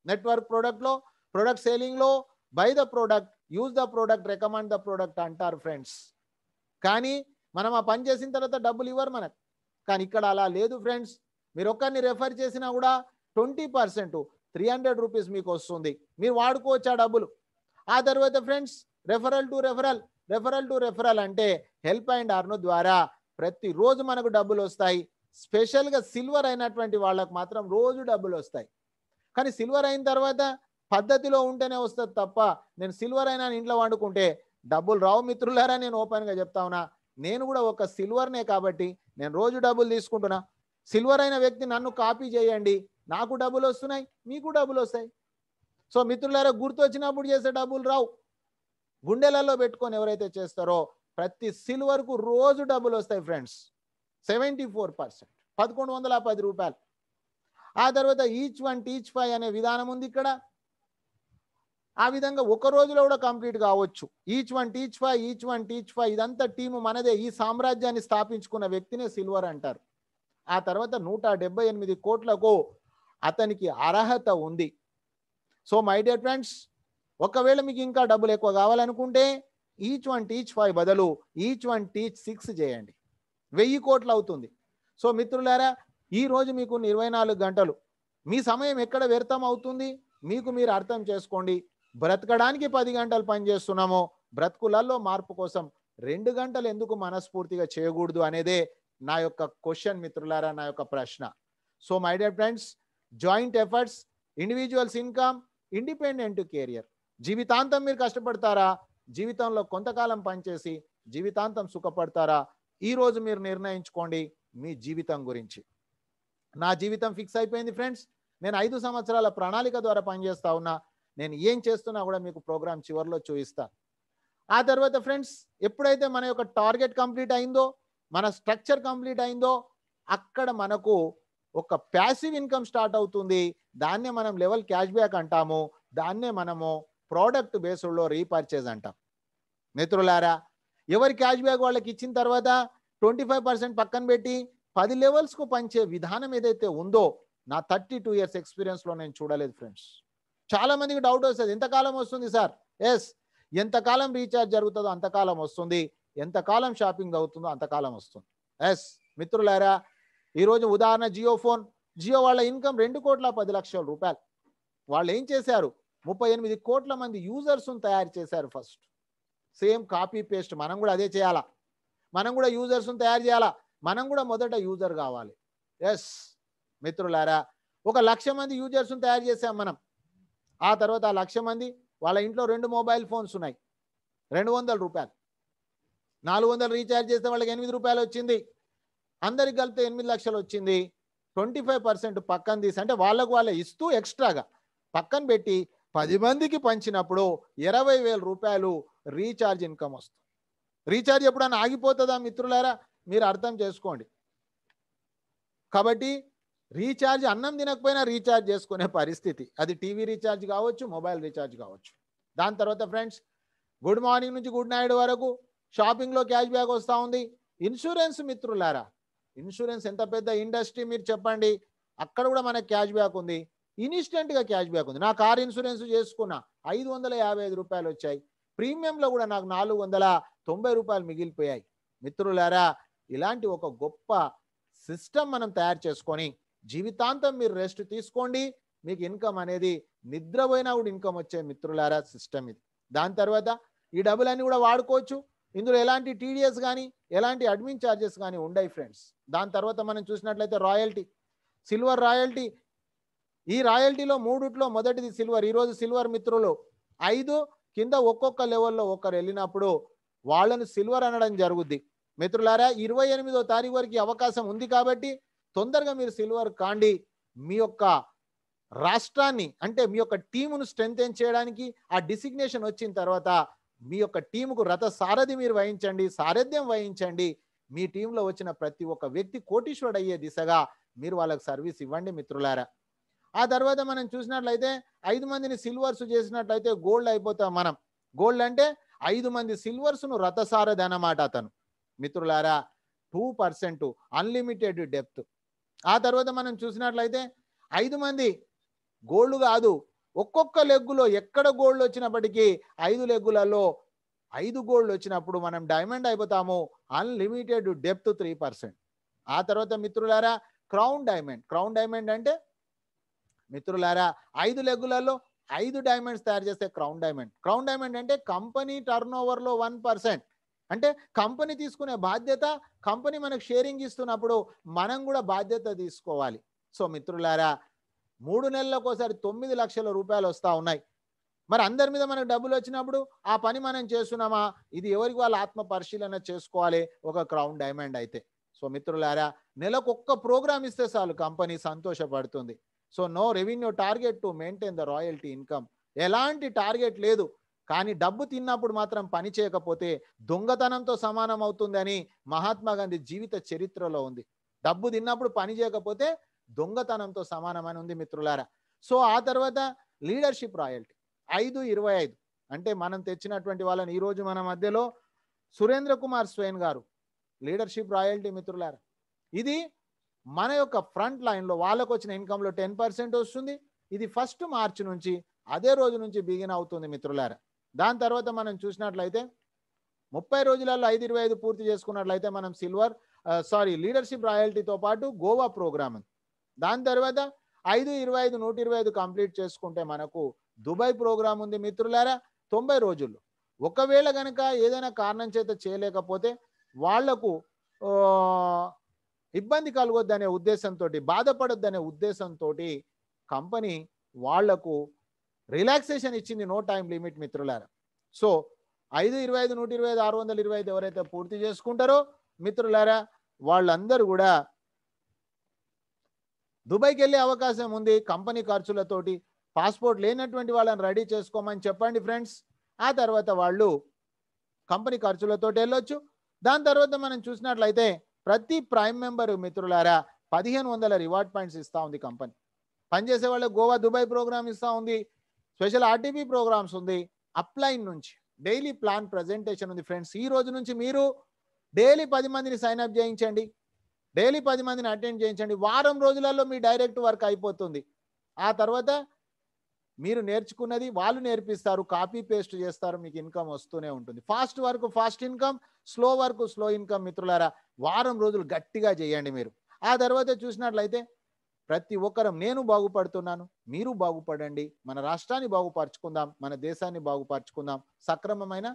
నెట్వర్క్ ప్రోడక్ట్లో ప్రొడక్ట్ సేలింగ్లో by the product use the product recommend the product అంటారు ఫ్రెండ్స్ కానీ మనం ఆ పని చేసిన తర్వాత డబ్బులు ఇవ్వరు మనకు కానీ ఇక్కడ అలా లేదు ఫ్రెండ్స్ మీరు ఒక్కరిని రెఫర్ చేసినా కూడా twenty percent three hundred rupees మీకు వస్తుంది మీరు వాడుకోవచ్చు ఆ డబ్బులు ఆ తర్వాత friends referral to referral referral to referral అంటే హెల్ప్ అండ్ అర్న్ ద్వారా ప్రతిరోజు మనకు డబ్బులు వస్తాయి స్పెషల్గా సిల్వర్ అయినటువంటి వాళ్ళకు మాత్రం రోజు డబ్బులు వస్తాయి కానీ సిల్వర్ అయిన తర్వాత పద్ధతిలో ఉంటేనే వస్తుంది తప్ప నేను సిల్వర్ అయినా ఇంట్లో వండుకుంటే డబ్బులు రావు మిత్రులారా నేను ఓపెన్గా చెప్తా ఉన్నా నేను కూడా ఒక సిల్వర్నే కాబట్టి నేను రోజు డబ్బులు తీసుకుంటున్నా సిల్వర్ అయిన వ్యక్తి నన్ను కాపీ చేయండి నాకు డబ్బులు వస్తున్నాయి మీకు డబ్బులు వస్తాయి సో మిత్రులారా గుర్తు వచ్చినప్పుడు చేసే డబ్బులు రావు గుండెలలో పెట్టుకొని ఎవరైతే చేస్తారో ప్రతి సిల్వర్కు రోజు డబ్బులు వస్తాయి ఫ్రెండ్స్ సెవెంటీ ఫోర్ పర్సెంట్ పదకొండు వందల పది రూపాయలు ఆ తర్వాత ఈచ్ వన్ టీచ్ ఫైవ్ అనే విధానం ఉంది ఇక్కడ ఆ విధంగా ఒక రోజులో కూడా కంప్లీట్ కావచ్చు each one teach five each one teach five ఇదంతా టీము మనదే ఈ సామ్రాజ్యాన్ని స్థాపించుకున్న వ్యక్తినే సిల్వర్ అంటారు ఆ తర్వాత నూట ఎనిమిది కోట్లకు అతనికి అర్హత ఉంది సో మై డియర్ ఫ్రెండ్స్ ఒకవేళ మీకు ఇంకా డబ్బులు ఎక్కువ కావాలనుకుంటే ఈచ్ వన్ టీచ్ ఫైవ్ బదులు ఈచ్ వన్ టీచ్ సిక్స్ చేయండి వెయ్యి కోట్లు అవుతుంది సో మిత్రులారా ఈరోజు మీకు ఇరవై నాలుగు గంటలు మీ సమయం ఎక్కడ వ్యర్థం అవుతుంది మీకు మీరు అర్థం చేసుకోండి బ్రతకడానికి పది గంటలు పనిచేస్తున్నామో బ్రతుకులలో మార్పు కోసం రెండు గంటలు ఎందుకు మనస్ఫూర్తిగా చేయకూడదు అనేదే నా యొక్క క్వశ్చన్ మిత్రులారా నా యొక్క ప్రశ్న so my dear friends joint efforts individuals income independent career జీవితాంతం మీరు కష్టపడతారా జీవితంలో కొంతకాలం పనిచేసి జీవితాంతం సుఖపడతారా ఈరోజు మీరు నిర్ణయించుకోండి మీ జీవితం గురించి నా జీవితం ఫిక్స్ అయిపోయింది ఫ్రెండ్స్ నేను ఐదు సంవత్సరాల ప్రణాళిక ద్వారా పనిచేస్తా ఉన్నా నేను ఏం చేస్తున్నా కూడా మీకు ప్రోగ్రామ్ చివరిలో చూపిస్తా ఆ తర్వాత ఫ్రెండ్స్ ఎప్పుడైతే మన యొక్క టార్గెట్ కంప్లీట్ అయిందో మన స్ట్రక్చర్ కంప్లీట్ అయిందో అక్కడ మనకు ఒక ప్యాసివ్ ఇన్కమ్ స్టార్ట్ అవుతుంది దాన్నే మనం లెవెల్ క్యాష్ బ్యాక్ అంటాము దాన్నే మనము ప్రోడక్ట్ బేస్డ్లో రీపర్చేజ్ అంటాం మిత్రులారా ఎవరి క్యాష్ బ్యాక్ వాళ్ళకి ఇచ్చిన తర్వాత ట్వంటీ ఫైవ్ పర్సెంట్ పక్కన పెట్టి పది లెవెల్స్కు పంచే విధానం ఏదైతే ఉందో నా థర్టీ టూ ఇయర్స్ ఎక్స్పీరియన్స్లో నేను చూడలేదు ఫ్రెండ్స్ చాలామందికి డౌట్ వస్తుంది ఎంతకాలం వస్తుంది సార్ ఎస్ ఎంతకాలం రీఛార్జ్ జరుగుతుందో అంతకాలం వస్తుంది ఎంతకాలం షాపింగ్ అవుతుందో అంతకాలం వస్తుంది ఎస్ మిత్రులారా ఈరోజు ఉదాహరణ జియో ఫోన్ జియో వాళ్ళ ఇన్కమ్ రెండు కోట్ల పది లక్షల రూపాయలు వాళ్ళు ఏం చేశారు ముప్పై ఎనిమిది కోట్ల మంది యూజర్స్ను తయారు చేశారు ఫస్ట్ సేమ్ కాపీ పేస్ట్ మనం కూడా అదే చేయాలా మనం కూడా యూజర్స్ను తయారు చేయాలా మనం కూడా మొదట యూజర్ కావాలి ఎస్ మిత్రులారా ఒక లక్ష మంది యూజర్స్ను తయారు చేసాం మనం ఆ తర్వాత ఆ లక్ష మంది వాళ్ళ ఇంట్లో రెండు మొబైల్ ఫోన్స్ ఉన్నాయి రెండు వందల రూపాయలు నాలుగు వందలు రీఛార్జ్ చేస్తే వాళ్ళకి ఎనిమిది రూపాయలు వచ్చింది అందరికి కలిపితే ఎనిమిది లక్షలు వచ్చింది ట్వంటీ ఫైవ్ పర్సెంట్ పక్కన తీసి అంటే వాళ్ళకు వాళ్ళే ఇస్తూ ఎక్స్ట్రాగా పక్కన పెట్టి పది మందికి పంచినప్పుడు ఇరవై వేల రూపాయలు రీఛార్జ్ ఇన్కమ్ వస్తుంది రీఛార్జ్ ఎప్పుడైనా ఆగిపోతుందా మిత్రులారా మీరు అర్థం చేసుకోండి కాబట్టి రీఛార్జ్ అన్నం తినకపోయినా రీఛార్జ్ చేసుకునే పరిస్థితి అది టీవీ రీఛార్జ్ కావచ్చు మొబైల్ రీఛార్జ్ కావచ్చు దాని తర్వాత ఫ్రెండ్స్ గుడ్ మార్నింగ్ నుంచి గుడ్ నైట్ వరకు షాపింగ్లో క్యాష్ బ్యాక్ వస్తూ ఉంది ఇన్సూరెన్స్ మిత్రులారా ఇన్సూరెన్స్ ఎంత పెద్ద ఇండస్ట్రీ మీరు చెప్పండి అక్కడ కూడా మనకి క్యాష్ బ్యాక్ ఉంది ఇన్స్టెంట్గా క్యాష్ బ్యాక్ ఉంది నా కార్ ఇన్సూరెన్స్ చేసుకున్నా ఐదు వందల యాభై ఐదు రూపాయలు వచ్చాయి ప్రీమియంలో కూడా నాకు నాలుగు వందల తొంభై రూపాయలు మిగిలిపోయాయి మిత్రులారా ఇలాంటి ఒక గొప్ప సిస్టమ్ మనం తయారు చేసుకొని జీవితాంతం మీరు రెస్ట్ తీసుకోండి మీకు ఇన్కమ్ అనేది నిద్రపోయినా కూడా ఇన్కమ్ వచ్చే మిత్రులారా సిస్టమ్ ఇది దాని తర్వాత ఈ డబ్బులన్నీ కూడా వాడుకోవచ్చు ఇందులో ఎలాంటి టీడీఎస్ కానీ ఎలాంటి అడ్మిన్ ఛార్జెస్ కానీ ఉండయి ఫ్రెండ్స్ దాని తర్వాత మనం చూసినట్లయితే రాయల్టీ సిల్వర్ రాయల్టీ ఈ రాయల్టీలో మూడుట్లో మొదటిది సిల్వర్ ఈరోజు సిల్వర్ మిత్రులు ఐదు కింద ఒక్కొక్క లెవెల్లో ఒకరు వెళ్ళినప్పుడు వాళ్ళను సిల్వర్ అనడం జరుగుద్ది మిత్రులారా ఇరవై ఎనిమిదో తారీఖు వరకు అవకాశం ఉంది కాబట్టి తొందరగా మీరు సిల్వర్ కాండి మీ యొక్క రాష్ట్రాన్ని అంటే మీ యొక్క టీమును స్ట్రెంగ్ చేయడానికి ఆ డిసిగ్నేషన్ వచ్చిన తర్వాత మీ యొక్క టీంకు రథ సారథి మీరు వహించండి సారథ్యం వహించండి మీ టీంలో వచ్చిన ప్రతి ఒక్క వ్యక్తి కోటీశ్వరుడు అయ్యే దిశగా మీరు వాళ్ళకి సర్వీస్ ఇవ్వండి మిత్రులారా ఆ తర్వాత మనం చూసినట్లయితే ఐదు మందిని సిల్వర్స్ చేసినట్లయితే గోల్డ్ అయిపోతాం మనం గోల్డ్ అంటే ఐదు మంది సిల్వర్స్ను రథసారథి అన్నమాట అతను మిత్రులారా టూ పర్సెంట్ అన్లిమిటెడ్ డెప్త్ ఆ తర్వాత మనం చూసినట్లయితే ఐదు మంది గోల్డ్ కాదు ఒక్కొక్క లెగ్గులో ఎక్కడ గోల్డ్ వచ్చినప్పటికీ ఐదు లెగ్గులలో ఐదు గోల్డ్ వచ్చినప్పుడు మనం డైమండ్ అయిపోతాము అన్లిమిటెడ్ డెప్త్ త్రీ పర్సెంట్ ఆ తర్వాత మిత్రులారా క్రౌన్ డైమండ్ క్రౌన్ డైమండ్ అంటే మిత్రులారా ఐదు లెగ్గులలో ఐదు డైమండ్స్ తయారు చేస్తే క్రౌన్ డైమండ్ క్రౌన్ డైమండ్ అంటే కంపెనీ టర్న్ ఓవర్లో వన్ పర్సెంట్ అంటే కంపెనీ తీసుకునే బాధ్యత కంపెనీ మనకు షేరింగ్ ఇస్తున్నప్పుడు మనం కూడా బాధ్యత తీసుకోవాలి సో మిత్రులారా మూడు నెలలకు ఒకసారి తొమ్మిది లక్షల రూపాయలు వస్తూ ఉన్నాయి మరి అందరి మీద మనకు డబ్బులు వచ్చినప్పుడు ఆ పని మనం చేస్తున్నామా ఇది ఎవరికి వాళ్ళు ఆత్మ పరిశీలన చేసుకోవాలి ఒక క్రౌన్ డైమండ్ అయితే సో మిత్రులారా నెలకు ఒక్క ప్రోగ్రామ్ ఇస్తే చాలు కంపెనీ సంతోషపడుతుంది so no revenue target to maintain the royalty income ఎలాంటి టార్గెట్ లేదు కానీ డబ్బు తిన్నప్పుడు మాత్రం పని చేయకపోతే దొంగతనంతో సమానం అవుతుందని మహాత్మా గాంధీ జీవిత చరిత్రలో ఉంది డబ్బు తిన్నప్పుడు పని చేయకపోతే దొంగతనంతో సమానమని ఉంది మిత్రులారా సో ఆ తర్వాత లీడర్షిప్ రాయల్టీ ఐదు ఇరవై ఐదు అంటే మనం తెచ్చినటువంటి వాళ్ళని ఈరోజు మన మధ్యలో సురేంద్ర కుమార్ స్వైన్ గారు లీడర్షిప్ రాయల్టీ మిత్రులారా ఇది మన యొక్క ఫ్రంట్ లైన్లో వాళ్ళకు వచ్చిన ఇన్కంలో టెన్ పర్సెంట్ వస్తుంది ఇది ఫస్ట్ మార్చి నుంచి అదే రోజు నుంచి బిగిన్ అవుతుంది మిత్రులారా దాని తర్వాత మనం చూసినట్లయితే ముప్పై రోజులలో ఐదు ఇరవై ఐదు పూర్తి చేసుకున్నట్లయితే మనం సిల్వర్ సారీ లీడర్షిప్ రాయల్టీతో పాటు గోవా ప్రోగ్రామ్ అని దాని తర్వాత ఐదు ఇరవై ఐదు నూట ఇరవై ఐదు కంప్లీట్ చేసుకుంటే మనకు దుబాయ్ ప్రోగ్రాం ఉంది మిత్రులారా తొంభై రోజుల్లో ఒకవేళ కనుక ఏదైనా కారణం చేత చేయలేకపోతే వాళ్లకు ఇబ్బంది అనే ఉద్దేశంతో బాధపడొద్దనే ఉద్దేశంతో కంపెనీ వాళ్లకు రిలాక్సేషన్ ఇచ్చింది నో టైం లిమిట్ మిత్రులారా సో ఐదు ఇరవై ఐదు నూట ఇరవై ఐదు ఆరు వందల ఇరవై ఐదు ఎవరైతే పూర్తి చేసుకుంటారో మిత్రులారా వాళ్ళందరూ కూడా దుబాయ్కి వెళ్ళే అవకాశం ఉంది కంపెనీ ఖర్చులతోటి పాస్పోర్ట్ లేనటువంటి వాళ్ళని రెడీ చేసుకోమని చెప్పండి ఫ్రెండ్స్ ఆ తర్వాత వాళ్ళు కంపెనీ ఖర్చులతో వెళ్ళొచ్చు దాని తర్వాత మనం చూసినట్లయితే ప్రతి ప్రైమ్ మెంబరు మిత్రులారా పదిహేను వందల రివార్డ్ పాయింట్స్ ఇస్తూ ఉంది కంపెనీ పనిచేసే వాళ్ళకి గోవా దుబాయ్ ప్రోగ్రామ్ ఇస్తూ ఉంది స్పెషల్ ఆర్టీపీ ప్రోగ్రామ్స్ ఉంది అప్లైన్ నుంచి డైలీ ప్లాన్ ప్రజెంటేషన్ ఉంది ఫ్రెండ్స్ ఈ రోజు నుంచి మీరు డైలీ పది మందిని సైన్ అప్ చేయించండి డైలీ పది మందిని అటెండ్ చేయించండి వారం రోజులలో మీ డైరెక్ట్ వర్క్ అయిపోతుంది ఆ తర్వాత మీరు నేర్చుకున్నది వాళ్ళు నేర్పిస్తారు కాపీ పేస్ట్ చేస్తారు మీకు ఇన్కమ్ వస్తూనే ఉంటుంది fast work fast income slow work slow income మిత్రులారా వారం రోజులు గట్టిగా చేయండి మీరు ఆ తర్వాత చూసినట్లయితే ప్రతి ఒక్కరం నేను బాగుపడుతున్నాను మీరు బాగుపడండి మన రాష్ట్రాన్ని బాగుపరచుకుందాం మన దేశాన్ని బాగుపరచుకుందాం సక్రమమైన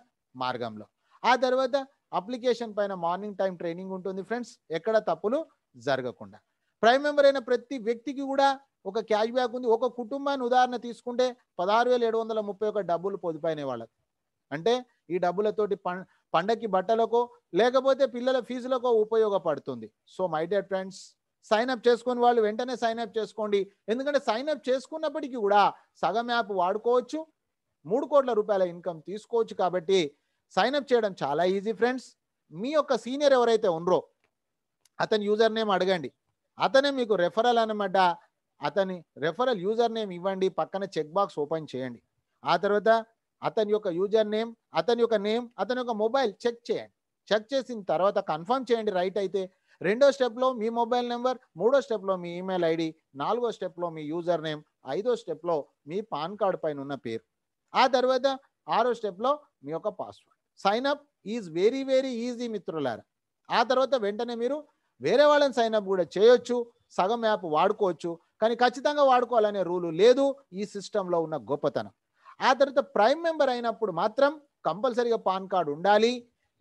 మార్గంలో ఆ తర్వాత అప్లికేషన్ పైన మార్నింగ్ టైం ట్రైనింగ్ ఉంటుంది ఫ్రెండ్స్ ఎక్కడ తప్పులు జరగకుండా ప్రైమ్ మెంబర్ అయిన ప్రతి వ్యక్తికి కూడా ఒక క్యాష్ బ్యాక్ ఉంది ఒక కుటుంబాన్ని ఉదాహరణ తీసుకుంటే పదహారు వేల ఏడు వందల ముప్పై ఒక డబ్బులు పొదుపైన వాళ్ళకి అంటే ఈ డబ్బులతోటి పండకి బట్టలకు లేకపోతే పిల్లల ఫీజులకు ఉపయోగపడుతుంది so my dear friends sign up చేసుకుని వాళ్ళు వెంటనే సైన్ అప్ చేసుకోండి ఎందుకంటే సైన్ అప్ చేసుకున్నప్పటికీ కూడా సగం యాప్ వాడుకోవచ్చు మూడు కోట్ల రూపాయల ఇన్కమ్ తీసుకోవచ్చు కాబట్టి సైన్ అప్ చేయడం చాలా ఈజీ ఫ్రెండ్స్ మీ యొక్క సీనియర్ ఎవరైతే ఉన్నారో అతని యూజర్ నేమ్ అడగండి అతనే మీకు రెఫరల్ అనమాట అతని రెఫరల్ యూజర్ నేమ్ ఇవ్వండి పక్కన చెక్ బాక్స్ ఓపెన్ చేయండి ఆ తర్వాత అతని యొక్క యూజర్ నేమ్ అతని యొక్క నేమ్ అతని యొక్క మొబైల్ చెక్ చేయండి చెక్ చేసిన తర్వాత కన్ఫర్మ్ చేయండి రైట్ అయితే రెండో స్టెప్లో మీ మొబైల్ నెంబర్ మూడో స్టెప్లో మీ ఈమెయిల్ ఐడి నాలుగో స్టెప్లో మీ యూజర్ నేమ్ ఐదో స్టెప్లో మీ పాన్ కార్డ్ పైన ఉన్న పేరు ఆ తర్వాత ఆరో స్టెప్లో మీ యొక్క password sign up is very very easy మిత్రులారా ఆ తర్వాత వెంటనే మీరు వేరే వాళ్ళని సైన్ అప్ కూడా చేయొచ్చు సగం యాప్ వాడుకోవచ్చు కానీ ఖచ్చితంగా వాడుకోవాలనే రూలు లేదు ఈ సిస్టంలో ఉన్న గొప్పతనం ఆ తర్వాత ప్రైమ్ మెంబర్ అయినప్పుడు మాత్రం కంపల్సరీగా పాన్ కార్డు ఉండాలి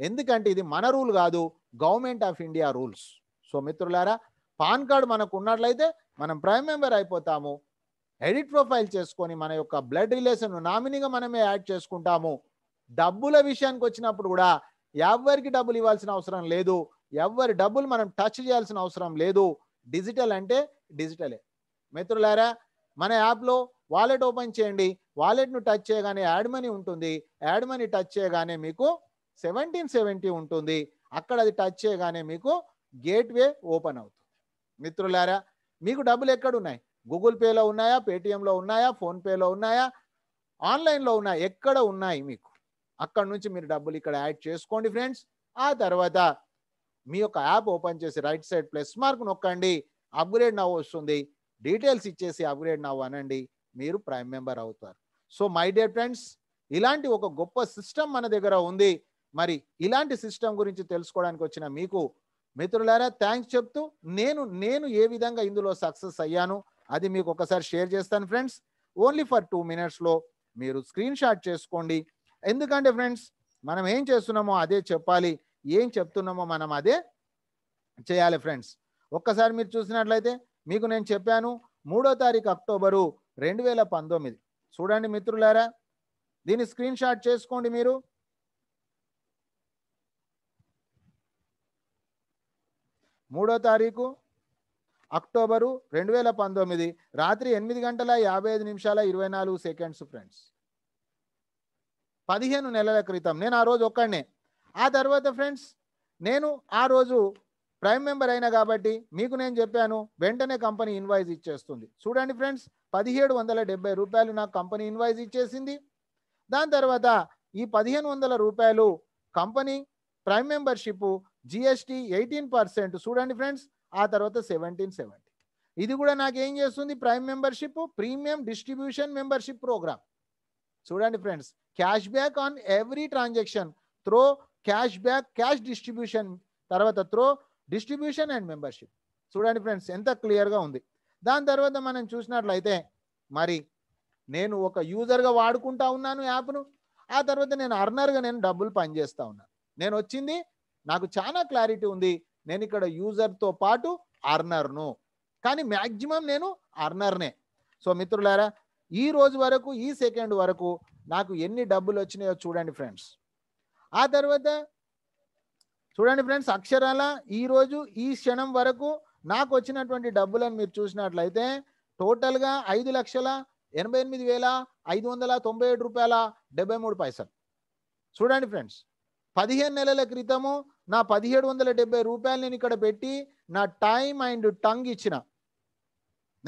ఎందుకంటే ఇది మన రూల్ కాదు government of India rules so మిత్రులారా పాన్ కార్డు మనకు ఉన్నట్లయితే మనం ప్రైమ్ మెంబర్ అయిపోతాము ఎడిట్ ప్రొఫైల్ చేసుకొని మన యొక్క బ్లడ్ రిలేషన్ నామినీగా మనమే యాడ్ చేసుకుంటాము డబ్బుల విషయానికి వచ్చినప్పుడు కూడా ఎవరికి డబ్బులు ఇవ్వాల్సిన అవసరం లేదు ఎవరి డబ్బులు మనం టచ్ చేయాల్సిన అవసరం లేదు డిజిటల్ అంటే డిజిటలే మిత్రులారా మన యాప్లో వాలెట్ ఓపెన్ చేయండి వాలెట్ను టచ్ చేయగానే యాడ్ మనీ ఉంటుంది యాడ్ మనీ టచ్ చేయగానే మీకు సెవెంటీన్ సెవెంటీ ఉంటుంది అక్కడ అది టచ్ చేయగానే మీకు గేట్వే ఓపెన్ అవుతుంది మిత్రులారా మీకు డబ్బులు ఎక్కడున్నాయి గూగుల్ పేలో ఉన్నాయా పేటిఎంలో ఉన్నాయా ఫోన్పేలో ఉన్నాయా ఆన్లైన్లో ఉన్నాయా ఎక్కడ ఉన్నాయి మీకు అక్కడ నుంచి మీరు డబ్బులు ఇక్కడ యాడ్ చేసుకోండి ఫ్రెండ్స్ ఆ తర్వాత మీ యొక్క యాప్ ఓపెన్ చేసి రైట్ సైడ్ ప్లస్ మార్క్ నొక్కండి అప్గ్రేడ్ నవ్వు వస్తుంది డీటెయిల్స్ ఇచ్చేసి అప్గ్రేడ్ నవ్వు అనండి మీరు ప్రైమ్ మెంబర్ అవుతారు సో మై డియర్ ఫ్రెండ్స్ ఇలాంటి ఒక గొప్ప సిస్టమ్ మన దగ్గర ఉంది మరి ఇలాంటి సిస్టమ్ గురించి తెలుసుకోవడానికి వచ్చిన మీకు మిత్రులారా థ్యాంక్స్ చెప్తూ నేను నేను ఏ విధంగా ఇందులో సక్సెస్ అయ్యాను అది మీకు ఒకసారి షేర్ చేస్తాను ఫ్రెండ్స్ ఓన్లీ ఫర్ టూ మినిట్స్లో మీరు స్క్రీన్ షాట్ చేసుకోండి ఎందుకంటే ఫ్రెండ్స్ మనం ఏం చేస్తున్నామో అదే చెప్పాలి ఏం చెప్తున్నామో మనం అదే చేయాలి ఫ్రెండ్స్ ఒక్కసారి మీరు చూసినట్లయితే మీకు నేను చెప్పాను మూడో తారీఖు అక్టోబరు రెండు వేల పంతొమ్మిది చూడండి మిత్రులారా దీన్ని స్క్రీన్ షాట్ చేసుకోండి మీరు మూడో తారీఖు అక్టోబరు రెండు వేల పంతొమ్మిది రాత్రి ఎనిమిది గంటల యాభై ఐదు నిమిషాల ఇరవై నాలుగు సెకండ్స్ ఫ్రెండ్స్ పదిహేను నెలల క్రితం నేను ఆ రోజు ఒక్కడనే ఆ తర్వాత ఫ్రెండ్స్ నేను ఆ రోజు ప్రైమ్ మెంబర్ అయినా కాబట్టి మీకు నేను చెప్పాను వెంటనే కంపెనీ ఇన్వాయిస్ ఇచ్చేస్తుంది చూడండి ఫ్రెండ్స్ పదిహేడు వందల డెబ్బై రూపాయలు నాకు కంపెనీ ఇన్వాయిస్ ఇచ్చేసింది దాని తర్వాత ఈ పదిహేను వందల రూపాయలు company prime membership GST eighteen percent చూడండి ఫ్రెండ్స్ ఆ తర్వాత సెవెంటీన్ సెవెంటీ ఇది కూడా నాకు ఏం చేస్తుంది prime membership premium distribution membership programme చూడండి friends cash back on every transaction through cash back cash distribution తర్వాత త్రో డిస్ట్రిబ్యూషన్ అండ్ మెంబర్షిప్ చూడండి ఫ్రెండ్స్ ఎంత క్లియర్గా ఉంది దాని తర్వాత మనం చూసినట్లయితే మరి నేను ఒక యూజర్గా వాడుకుంటా ఉన్నాను యాప్ను ఆ తర్వాత నేను అర్నర్గా నేను డబ్బులు పనిచేస్తూ ఉన్నాను నేను వచ్చింది నాకు చాలా క్లారిటీ ఉంది నేను ఇక్కడ యూజర్తో పాటు అర్నర్ను కానీ మ్యాక్సిమం నేను అర్నర్నే సో మిత్రులారా ఈ రోజు వరకు ఈ సెకండ్ వరకు నాకు ఎన్ని డబ్బులు వచ్చినాయో చూడండి ఫ్రెండ్స్ ఆ తర్వాత చూడండి ఫ్రెండ్స్ అక్షరాల ఈరోజు ఈ క్షణం వరకు నాకు వచ్చినటువంటి డబ్బులను మీరు చూసినట్లయితే టోటల్గా ఐదు లక్షల ఎనభై ఎనిమిది వేల ఐదు వందల తొంభై ఏడు రూపాయల డెబ్బై మూడు పైసలు చూడండి ఫ్రెండ్స్ పదిహేను నెలల క్రితము నా పదిహేడు వందల డెబ్బై రూపాయలు నేను ఇక్కడ పెట్టి నా టైం అండ్ టంగ్ ఇచ్చిన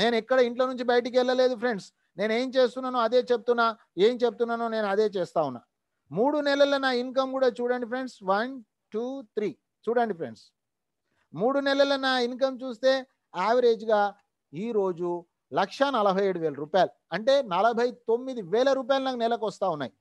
నేను ఎక్కడ ఇంట్లో నుంచి బయటికి వెళ్ళలేదు ఫ్రెండ్స్ నేను ఏం చేస్తున్నానో అదే చెప్తున్నా ఏం చెప్తున్నానో నేను అదే చేస్తా ఉన్నా మూడు నెలల నా ఇన్కమ్ కూడా చూడండి ఫ్రెండ్స్ వన్ టూ త్రీ చూడండి ఫ్రెండ్స్ మూడు నెలల నా ఇన్కమ్ చూస్తే యావరేజ్గా ఈరోజు లక్ష నలభై ఏడు వేల రూపాయలు అంటే నలభై తొమ్మిది వేల రూపాయలు నాకు నెలకు వస్తూ ఉన్నాయి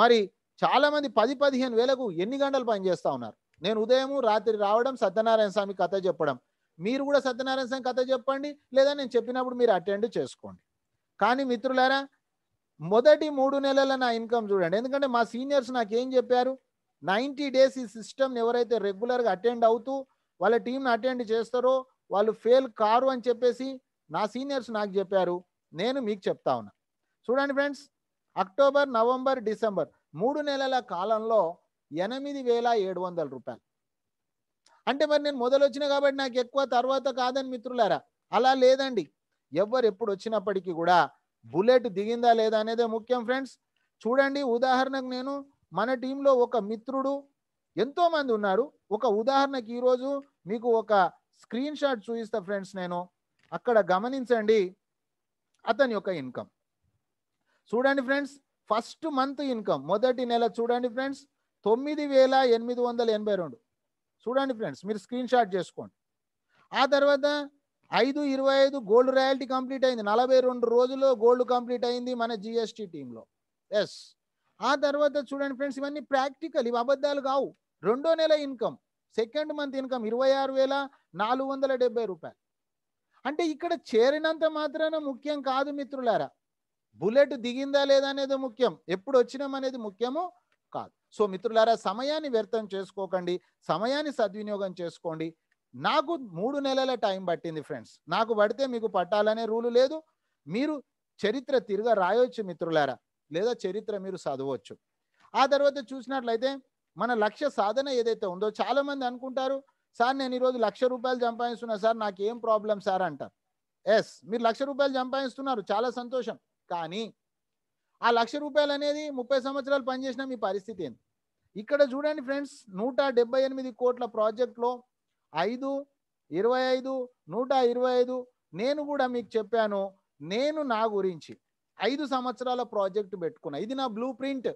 మరి చాలామంది పది పదిహేను వేలకు ఎన్ని గంటలు పనిచేస్తూ ఉన్నారు నేను ఉదయం రాత్రి రావడం సత్యనారాయణ స్వామి కథ చెప్పడం మీరు కూడా సత్యనారాయణ స్వామి కథ చెప్పండి లేదా నేను చెప్పినప్పుడు మీరు అటెండ్ చేసుకోండి కానీ మిత్రులారా మొదటి మూడు నెలల నా ఇన్కమ్ చూడండి ఎందుకంటే మా సీనియర్స్ నాకు ఏం చెప్పారు నైంటీ డేస్ ఈ సిస్టమ్ని ఎవరైతే రెగ్యులర్గా అటెండ్ అవుతూ వాళ్ళ టీంని అటెండ్ చేస్తారో వాళ్ళు ఫెయిల్ కారు అని చెప్పేసి నా సీనియర్స్ నాకు చెప్పారు నేను మీకు చెప్తా ఉన్నా చూడండి ఫ్రెండ్స్ అక్టోబర్ నవంబర్ డిసెంబర్ మూడు నెలల కాలంలో ఎనిమిది వేల ఏడు వందల రూపాయలు అంటే మరి నేను మొదలు వచ్చిన కాబట్టి నాకు ఎక్కువ తర్వాత కాదని మిత్రులారా అలా లేదండి ఎవరు ఎప్పుడు వచ్చినప్పటికీ కూడా బుల్లెట్ దిగిందా లేదా అనేదే ముఖ్యం ఫ్రెండ్స్ చూడండి ఉదాహరణకు నేను మన టీంలో ఒక మిత్రుడు ఎంతోమంది ఉన్నారు ఒక ఉదాహరణకి ఈరోజు మీకు ఒక స్క్రీన్ షాట్ చూపిస్తా ఫ్రెండ్స్ నేను అక్కడ గమనించండి అతని యొక్క ఇన్కమ్ చూడండి ఫ్రెండ్స్ ఫస్ట్ మంత్ ఇన్కమ్ మొదటి నెల చూడండి ఫ్రెండ్స్ తొమ్మిది వేల ఎనిమిది వందల ఎనభై రెండు చూడండి ఫ్రెండ్స్ మీరు స్క్రీన్ షాట్ చేసుకోండి ఆ తర్వాత ఐదు ఇరవై ఐదు గోల్డ్ రాయల్టీ కంప్లీట్ అయింది నలభై రెండు రోజుల్లో గోల్డ్ కంప్లీట్ అయింది మన జిఎస్టీ టీంలో ఎస్ ఆ తర్వాత చూడండి ఫ్రెండ్స్ ఇవన్నీ ప్రాక్టికల్ ఇవి అబద్ధాలు కావు రెండో నెల ఇన్కమ్ సెకండ్ మంత్ ఇన్కమ్ ఇరవై ఆరు వేల నాలుగు వందల డెబ్బై రూపాయలు అంటే ఇక్కడ చేరినంత మాత్రాన ముఖ్యం కాదు మిత్రులారా బుల్లెట్ దిగిందా లేదా అనేది ముఖ్యం ఎప్పుడు వచ్చినాం అనేది ముఖ్యము కాదు సో మిత్రులారా సమయాన్ని వ్యర్థం చేసుకోకండి సమయాన్ని సద్వినియోగం చేసుకోండి నాకు మూడు నెలల టైం పట్టింది ఫ్రెండ్స్ నాకు పడితే మీకు పట్టాలనే రూలు లేదు మీరు చరిత్ర తిరగ రాయొచ్చు మిత్రులారా లేదా చరిత్ర మీరు చదవచ్చు ఆ తర్వాత చూసినట్లయితే మన లక్ష్య సాధన ఏదైతే ఉందో చాలామంది అనుకుంటారు సార్ నేను ఈరోజు లక్ష రూపాయలు సంపాదిస్తున్నా సార్ నాకు ఏం ప్రాబ్లం సార్ అంటారు ఎస్ మీరు లక్ష రూపాయలు సంపాదిస్తున్నారు చాలా సంతోషం కానీ ఆ లక్ష రూపాయలు అనేది ముప్పై సంవత్సరాలు పనిచేసిన మీ పరిస్థితి ఏంది ఇక్కడ చూడండి ఫ్రెండ్స్ నూట డెబ్బై ఎనిమిది కోట్ల ప్రాజెక్ట్లో ఐదు ఇరవై ఐదు నూట ఇరవై ఐదు నేను కూడా మీకు చెప్పాను నేను నా గురించి ఐదు సంవత్సరాల ప్రాజెక్ట్ పెట్టుకున్నా ఇది నా బ్లూ ప్రింట్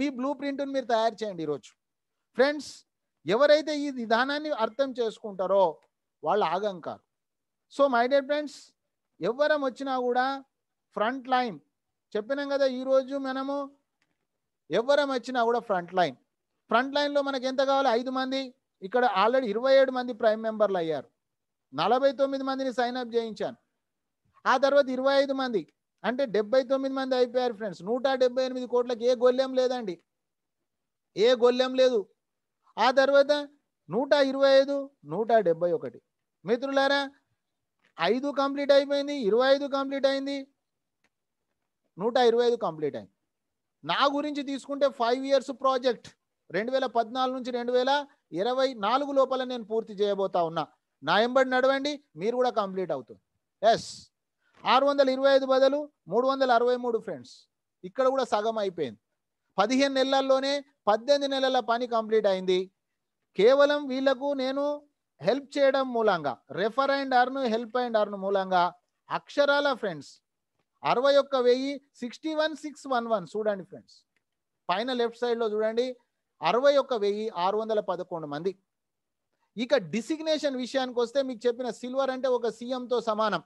మీ బ్లూ ప్రింట్ను మీరు తయారు చేయండి ఈరోజు ఫ్రెండ్స్ ఎవరైతే ఈ విధానాన్ని అర్థం చేసుకుంటారో వాళ్ళు ఆగంకారు సో మై డియర్ ఫ్రెండ్స్ ఎవరం వచ్చినా కూడా ఫ్రంట్ లైన్ చెప్పినాం కదా ఈరోజు మనము ఎవరం వచ్చినా కూడా ఫ్రంట్ లైన్ ఫ్రంట్ లైన్లో మనకి ఎంత కావాలి ఐదు మంది ఇక్కడ ఆల్రెడీ ఇరవై ఏడు మంది ప్రైమ్ మెంబర్లు అయ్యారు నలభై తొమ్మిది మందిని సైన్అప్ చేయించాను ఆ తర్వాత ఇరవై ఐదు మంది అంటే డెబ్బై తొమ్మిది మంది అయిపోయారు ఫ్రెండ్స్ నూట డెబ్బై ఎనిమిది కోట్లకి ఏ గొల్లెం లేదండి ఏ గొల్లెం లేదు ఆ తర్వాత నూట ఇరవై ఐదు నూట డెబ్బై ఒకటి మిత్రులారా ఐదు కంప్లీట్ అయిపోయింది ఇరవై ఐదు కంప్లీట్ అయింది నూట ఇరవై ఐదు కంప్లీట్ అయింది నా గురించి తీసుకుంటే ఫైవ్ ఇయర్స్ ప్రాజెక్ట్ రెండు వేల పద్నాలుగు నుంచి రెండు వేల ఇరవై నాలుగు లోపల నేను పూర్తి చేయబోతా ఉన్నా నా ఎంబడి నడవండి మీరు కూడా కంప్లీట్ అవుతుంది ఎస్ ఆరు వందల ఇరవై ఐదు బదులు మూడు వందల అరవై మూడు ఫ్రెండ్స్ ఇక్కడ కూడా సగం అయిపోయింది పదిహేను నెలల్లోనే పద్దెనిమిది నెలల పని కంప్లీట్ అయింది కేవలం వీళ్లకు నేను హెల్ప్ చేయడం మూలంగా refer and earn help and earn మూలంగా అక్షరాల ఫ్రెండ్స్ అరవై ఒక్క వెయ్యి sixty one six one one చూడండి ఫ్రెండ్స్ పైన లెఫ్ట్ సైడ్లో చూడండి అరవై ఒక్క వెయ్యి ఆరు వందల పదకొండు మంది ఇక డిసిగ్నేషన్ విషయానికి వస్తే మీకు చెప్పిన సిల్వర్ అంటే ఒక సీఎంతో సమానం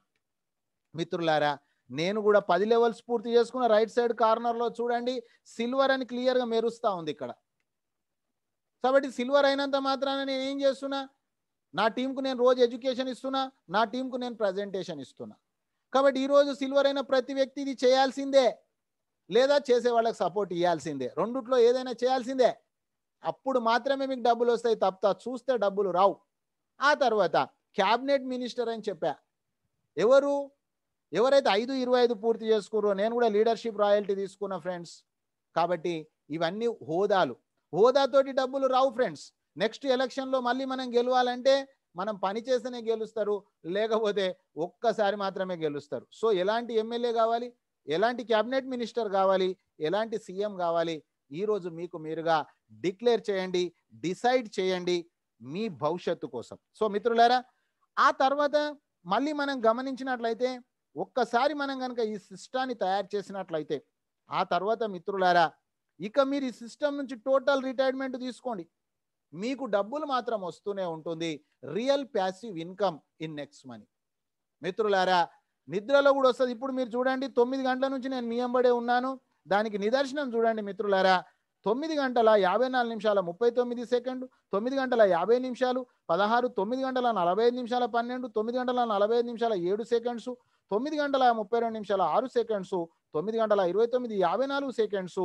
మిత్రులారా నేను కూడా పది లెవెల్స్ పూర్తి చేసుకున్న రైట్ సైడ్ కార్నర్లో చూడండి సిల్వర్ అని క్లియర్గా మెరుస్తూ ఉంది ఇక్కడ కాబట్టి సిల్వర్ అయినంత మాత్రాన నేను ఏం చేస్తున్నా నా టీంకు నేను రోజు ఎడ్యుకేషన్ ఇస్తున్నా నా టీంకు నేను ప్రజెంటేషన్ ఇస్తున్నా కాబట్టి ఈరోజు సిల్వర్ అయిన ప్రతి వ్యక్తి ఇది చేయాల్సిందే లేదా చేసే వాళ్ళకి సపోర్ట్ ఇవ్వాల్సిందే రెండుట్లో ఏదైనా చేయాల్సిందే అప్పుడు మాత్రమే మీకు డబ్బులు వస్తాయి తప్ప చూస్తే డబ్బులు రావు ఆ తర్వాత క్యాబినెట్ మినిస్టర్ అని చెప్పా ఎవరు ఎవరైతే ఐదు ఇరవై ఐదు పూర్తి చేసుకురో నేను కూడా లీడర్షిప్ రాయల్టీ తీసుకున్న ఫ్రెండ్స్ కాబట్టి ఇవన్నీ హోదాలు హోదాతోటి డబ్బులు రావు ఫ్రెండ్స్ నెక్స్ట్ ఎలక్షన్లో మళ్ళీ మనం గెలవాలంటే మనం పని చేస్తేనే గెలుస్తారు లేకపోతే ఒక్కసారి మాత్రమే గెలుస్తారు సో ఎలాంటి ఎమ్మెల్యే కావాలి ఎలాంటి క్యాబినెట్ మినిస్టర్ కావాలి ఎలాంటి సీఎం కావాలి ఈరోజు మీకు మీరుగా డిక్లేర్ చేయండి డిసైడ్ చేయండి మీ భవిష్యత్తు కోసం సో మిత్రులారా ఆ తర్వాత మళ్ళీ మనం గమనించినట్లయితే ఒక్కసారి మనం కనుక ఈ సిస్టాన్ని తయారు చేసినట్లయితే ఆ తర్వాత మిత్రులారా ఇక మీరు ఈ సిస్టమ్ నుంచి టోటల్ రిటైర్మెంట్ తీసుకోండి మీకు డబ్బులు మాత్రం వస్తూనే ఉంటుంది real passive income in next money మిత్రులారా నిద్రలో కూడా వస్తుంది ఇప్పుడు మీరు చూడండి తొమ్మిది గంటల నుంచి నేను మీ ఎంబడే ఉన్నాను దానికి నిదర్శనం చూడండి మిత్రులారా తొమ్మిది గంటల యాభై నాలుగు నిమిషాల ముప్పై తొమ్మిది సెకండ్ తొమ్మిది గంటల యాభై నిమిషాలు పదహారు తొమ్మిది గంటల నలభై నిమిషాల పన్నెండు తొమ్మిది గంటల నలభై నిమిషాల ఏడు సెకండ్స్ తొమ్మిది గంటల ముప్పై రెండు నిమిషాల ఆరు సెకండ్స్ తొమ్మిది గంటల ఇరవై తొమ్మిది యాభై నాలుగు సెకండ్స్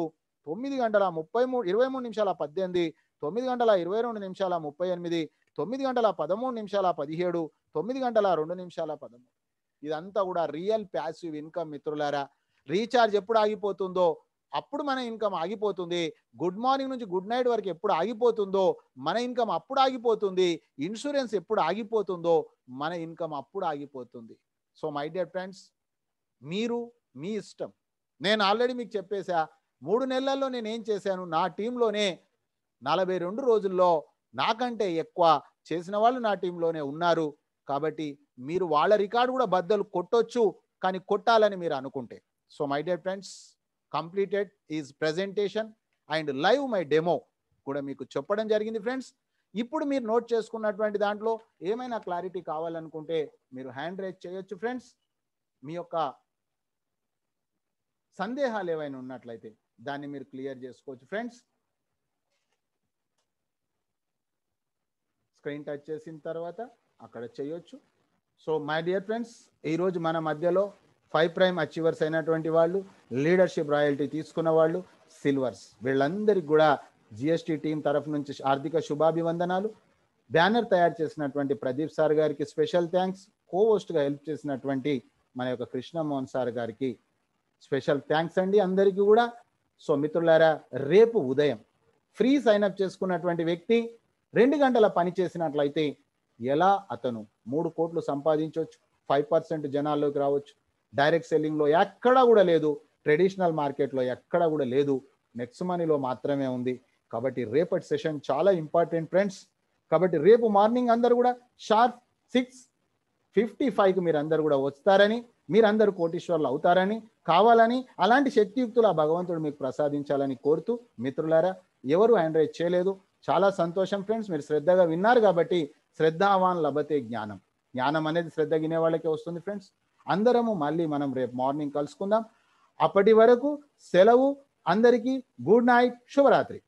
తొమ్మిది గంటల ముప్పై మూడు ఇరవై మూడు నిమిషాల పద్దెనిమిది తొమ్మిది గంటల ఇరవై రెండు నిమిషాల ముప్పై ఎనిమిది తొమ్మిది గంటల పదమూడు నిమిషాల పదిహేడు తొమ్మిది గంటల రెండు నిమిషాల పదమూడు ఇదంతా కూడా రియల్ ప్యాసివ్ ఇన్కమ్ మిత్రులారా రీఛార్జ్ ఎప్పుడు ఆగిపోతుందో అప్పుడు మన ఇన్కమ్ ఆగిపోతుంది గుడ్ మార్నింగ్ నుంచి గుడ్ నైట్ వరకు ఎప్పుడు ఆగిపోతుందో మన ఇన్కమ్ అప్పుడు ఆగిపోతుంది ఇన్సూరెన్స్ ఎప్పుడు ఆగిపోతుందో మన ఇన్కమ్ అప్పుడు ఆగిపోతుంది సో మై డియర్ ఫ్రెండ్స్ మీరు మీ ఇష్టం నేను ఆల్రెడీ మీకు చెప్పేశా మూడు నెలల్లో నేను ఏం చేశాను నా టీంలోనే నలభై రెండు రోజుల్లో నాకంటే ఎక్కువ చేసిన వాళ్ళు నా టీంలోనే ఉన్నారు కాబట్టి మీరు వాళ్ళ రికార్డు కూడా బద్దలు కొట్టొచ్చు కానీ కొట్టాలని మీరు అనుకుంటే so my dear friends completed is presentation and live my demo కూడా మీకు చెప్పడం జరిగింది ఫ్రెండ్స్ ఇప్పుడు మీరు నోట్ చేసుకున్నటువంటి దాంట్లో ఏమైనా క్లారిటీ కావాలనుకుంటే మీరు హ్యాండ్ రేజ్ చేయొచ్చు ఫ్రెండ్స్ మీ యొక్క సందేహాలు ఏవైనా ఉన్నట్లయితే దాన్ని మీరు క్లియర్ చేసుకోవచ్చు ఫ్రెండ్స్ స్క్రీన్ టచ్ చేసిన తర్వాత అక్కడ చేయొచ్చు సో మై డియర్ ఫ్రెండ్స్ ఈరోజు మన మధ్యలో ఫైవ్ ప్రైమ్ అచీవర్స్ అయినటువంటి వాళ్ళు లీడర్షిప్ రాయల్టీ తీసుకున్న వాళ్ళు సిల్వర్స్ వీళ్ళందరికీ కూడా జిఎస్టీ టీం తరఫు నుంచి ఆర్థిక శుభాభివందనాలు బ్యానర్ తయారు చేసినటువంటి ప్రదీప్ సార్ గారికి స్పెషల్ థ్యాంక్స్ కోవోస్ట్గా హెల్ప్ చేసినటువంటి మన యొక్క కృష్ణమోహన్ సార్ గారికి స్పెషల్ థ్యాంక్స్ అండి అందరికీ కూడా సో మిత్రులారా రేపు ఉదయం ఫ్రీ సైన్అప్ చేసుకున్నటువంటి వ్యక్తి రెండు గంటల పని చేసినట్లయితే ఎలా అతను మూడు కోట్లు సంపాదించవచ్చు ఫైవ్ పర్సెంట్ జనాల్లోకి రావచ్చు డైరెక్ట్ సెల్లింగ్లో ఎక్కడా కూడా లేదు ట్రెడిషనల్ మార్కెట్లో ఎక్కడా కూడా లేదు నెక్స్ట్ మనీలో మాత్రమే ఉంది కాబట్టి రేపటి సెషన్ చాలా ఇంపార్టెంట్ ఫ్రెండ్స్ కాబట్టి రేపు మార్నింగ్ అందరు కూడా షార్ప్ సిక్స్ ఫిఫ్టీ ఫైవ్కి మీరు అందరు కూడా వస్తారని మీరందరూ కోటీశ్వర్లు అవుతారని కావాలని అలాంటి శక్తియుక్తులు ఆ భగవంతుడు మీకు ప్రసాదించాలని కోరుతూ మిత్రులారా ఎవరు హ్యాండ్రైజ్ చేయలేదు చాలా సంతోషం ఫ్రెండ్స్ మీరు శ్రద్ధగా విన్నారు కాబట్టి శ్రద్ధావాన్ లభతే జ్ఞానం జ్ఞానం అనేది శ్రద్ధ గినే వాళ్ళకే వస్తుంది ఫ్రెండ్స్ అందరము మళ్ళీ మనం రేపు మార్నింగ్ కలుసుకుందాం అప్పటి వరకు సెలవు అందరికీ గుడ్ నైట్ శుభరాత్రి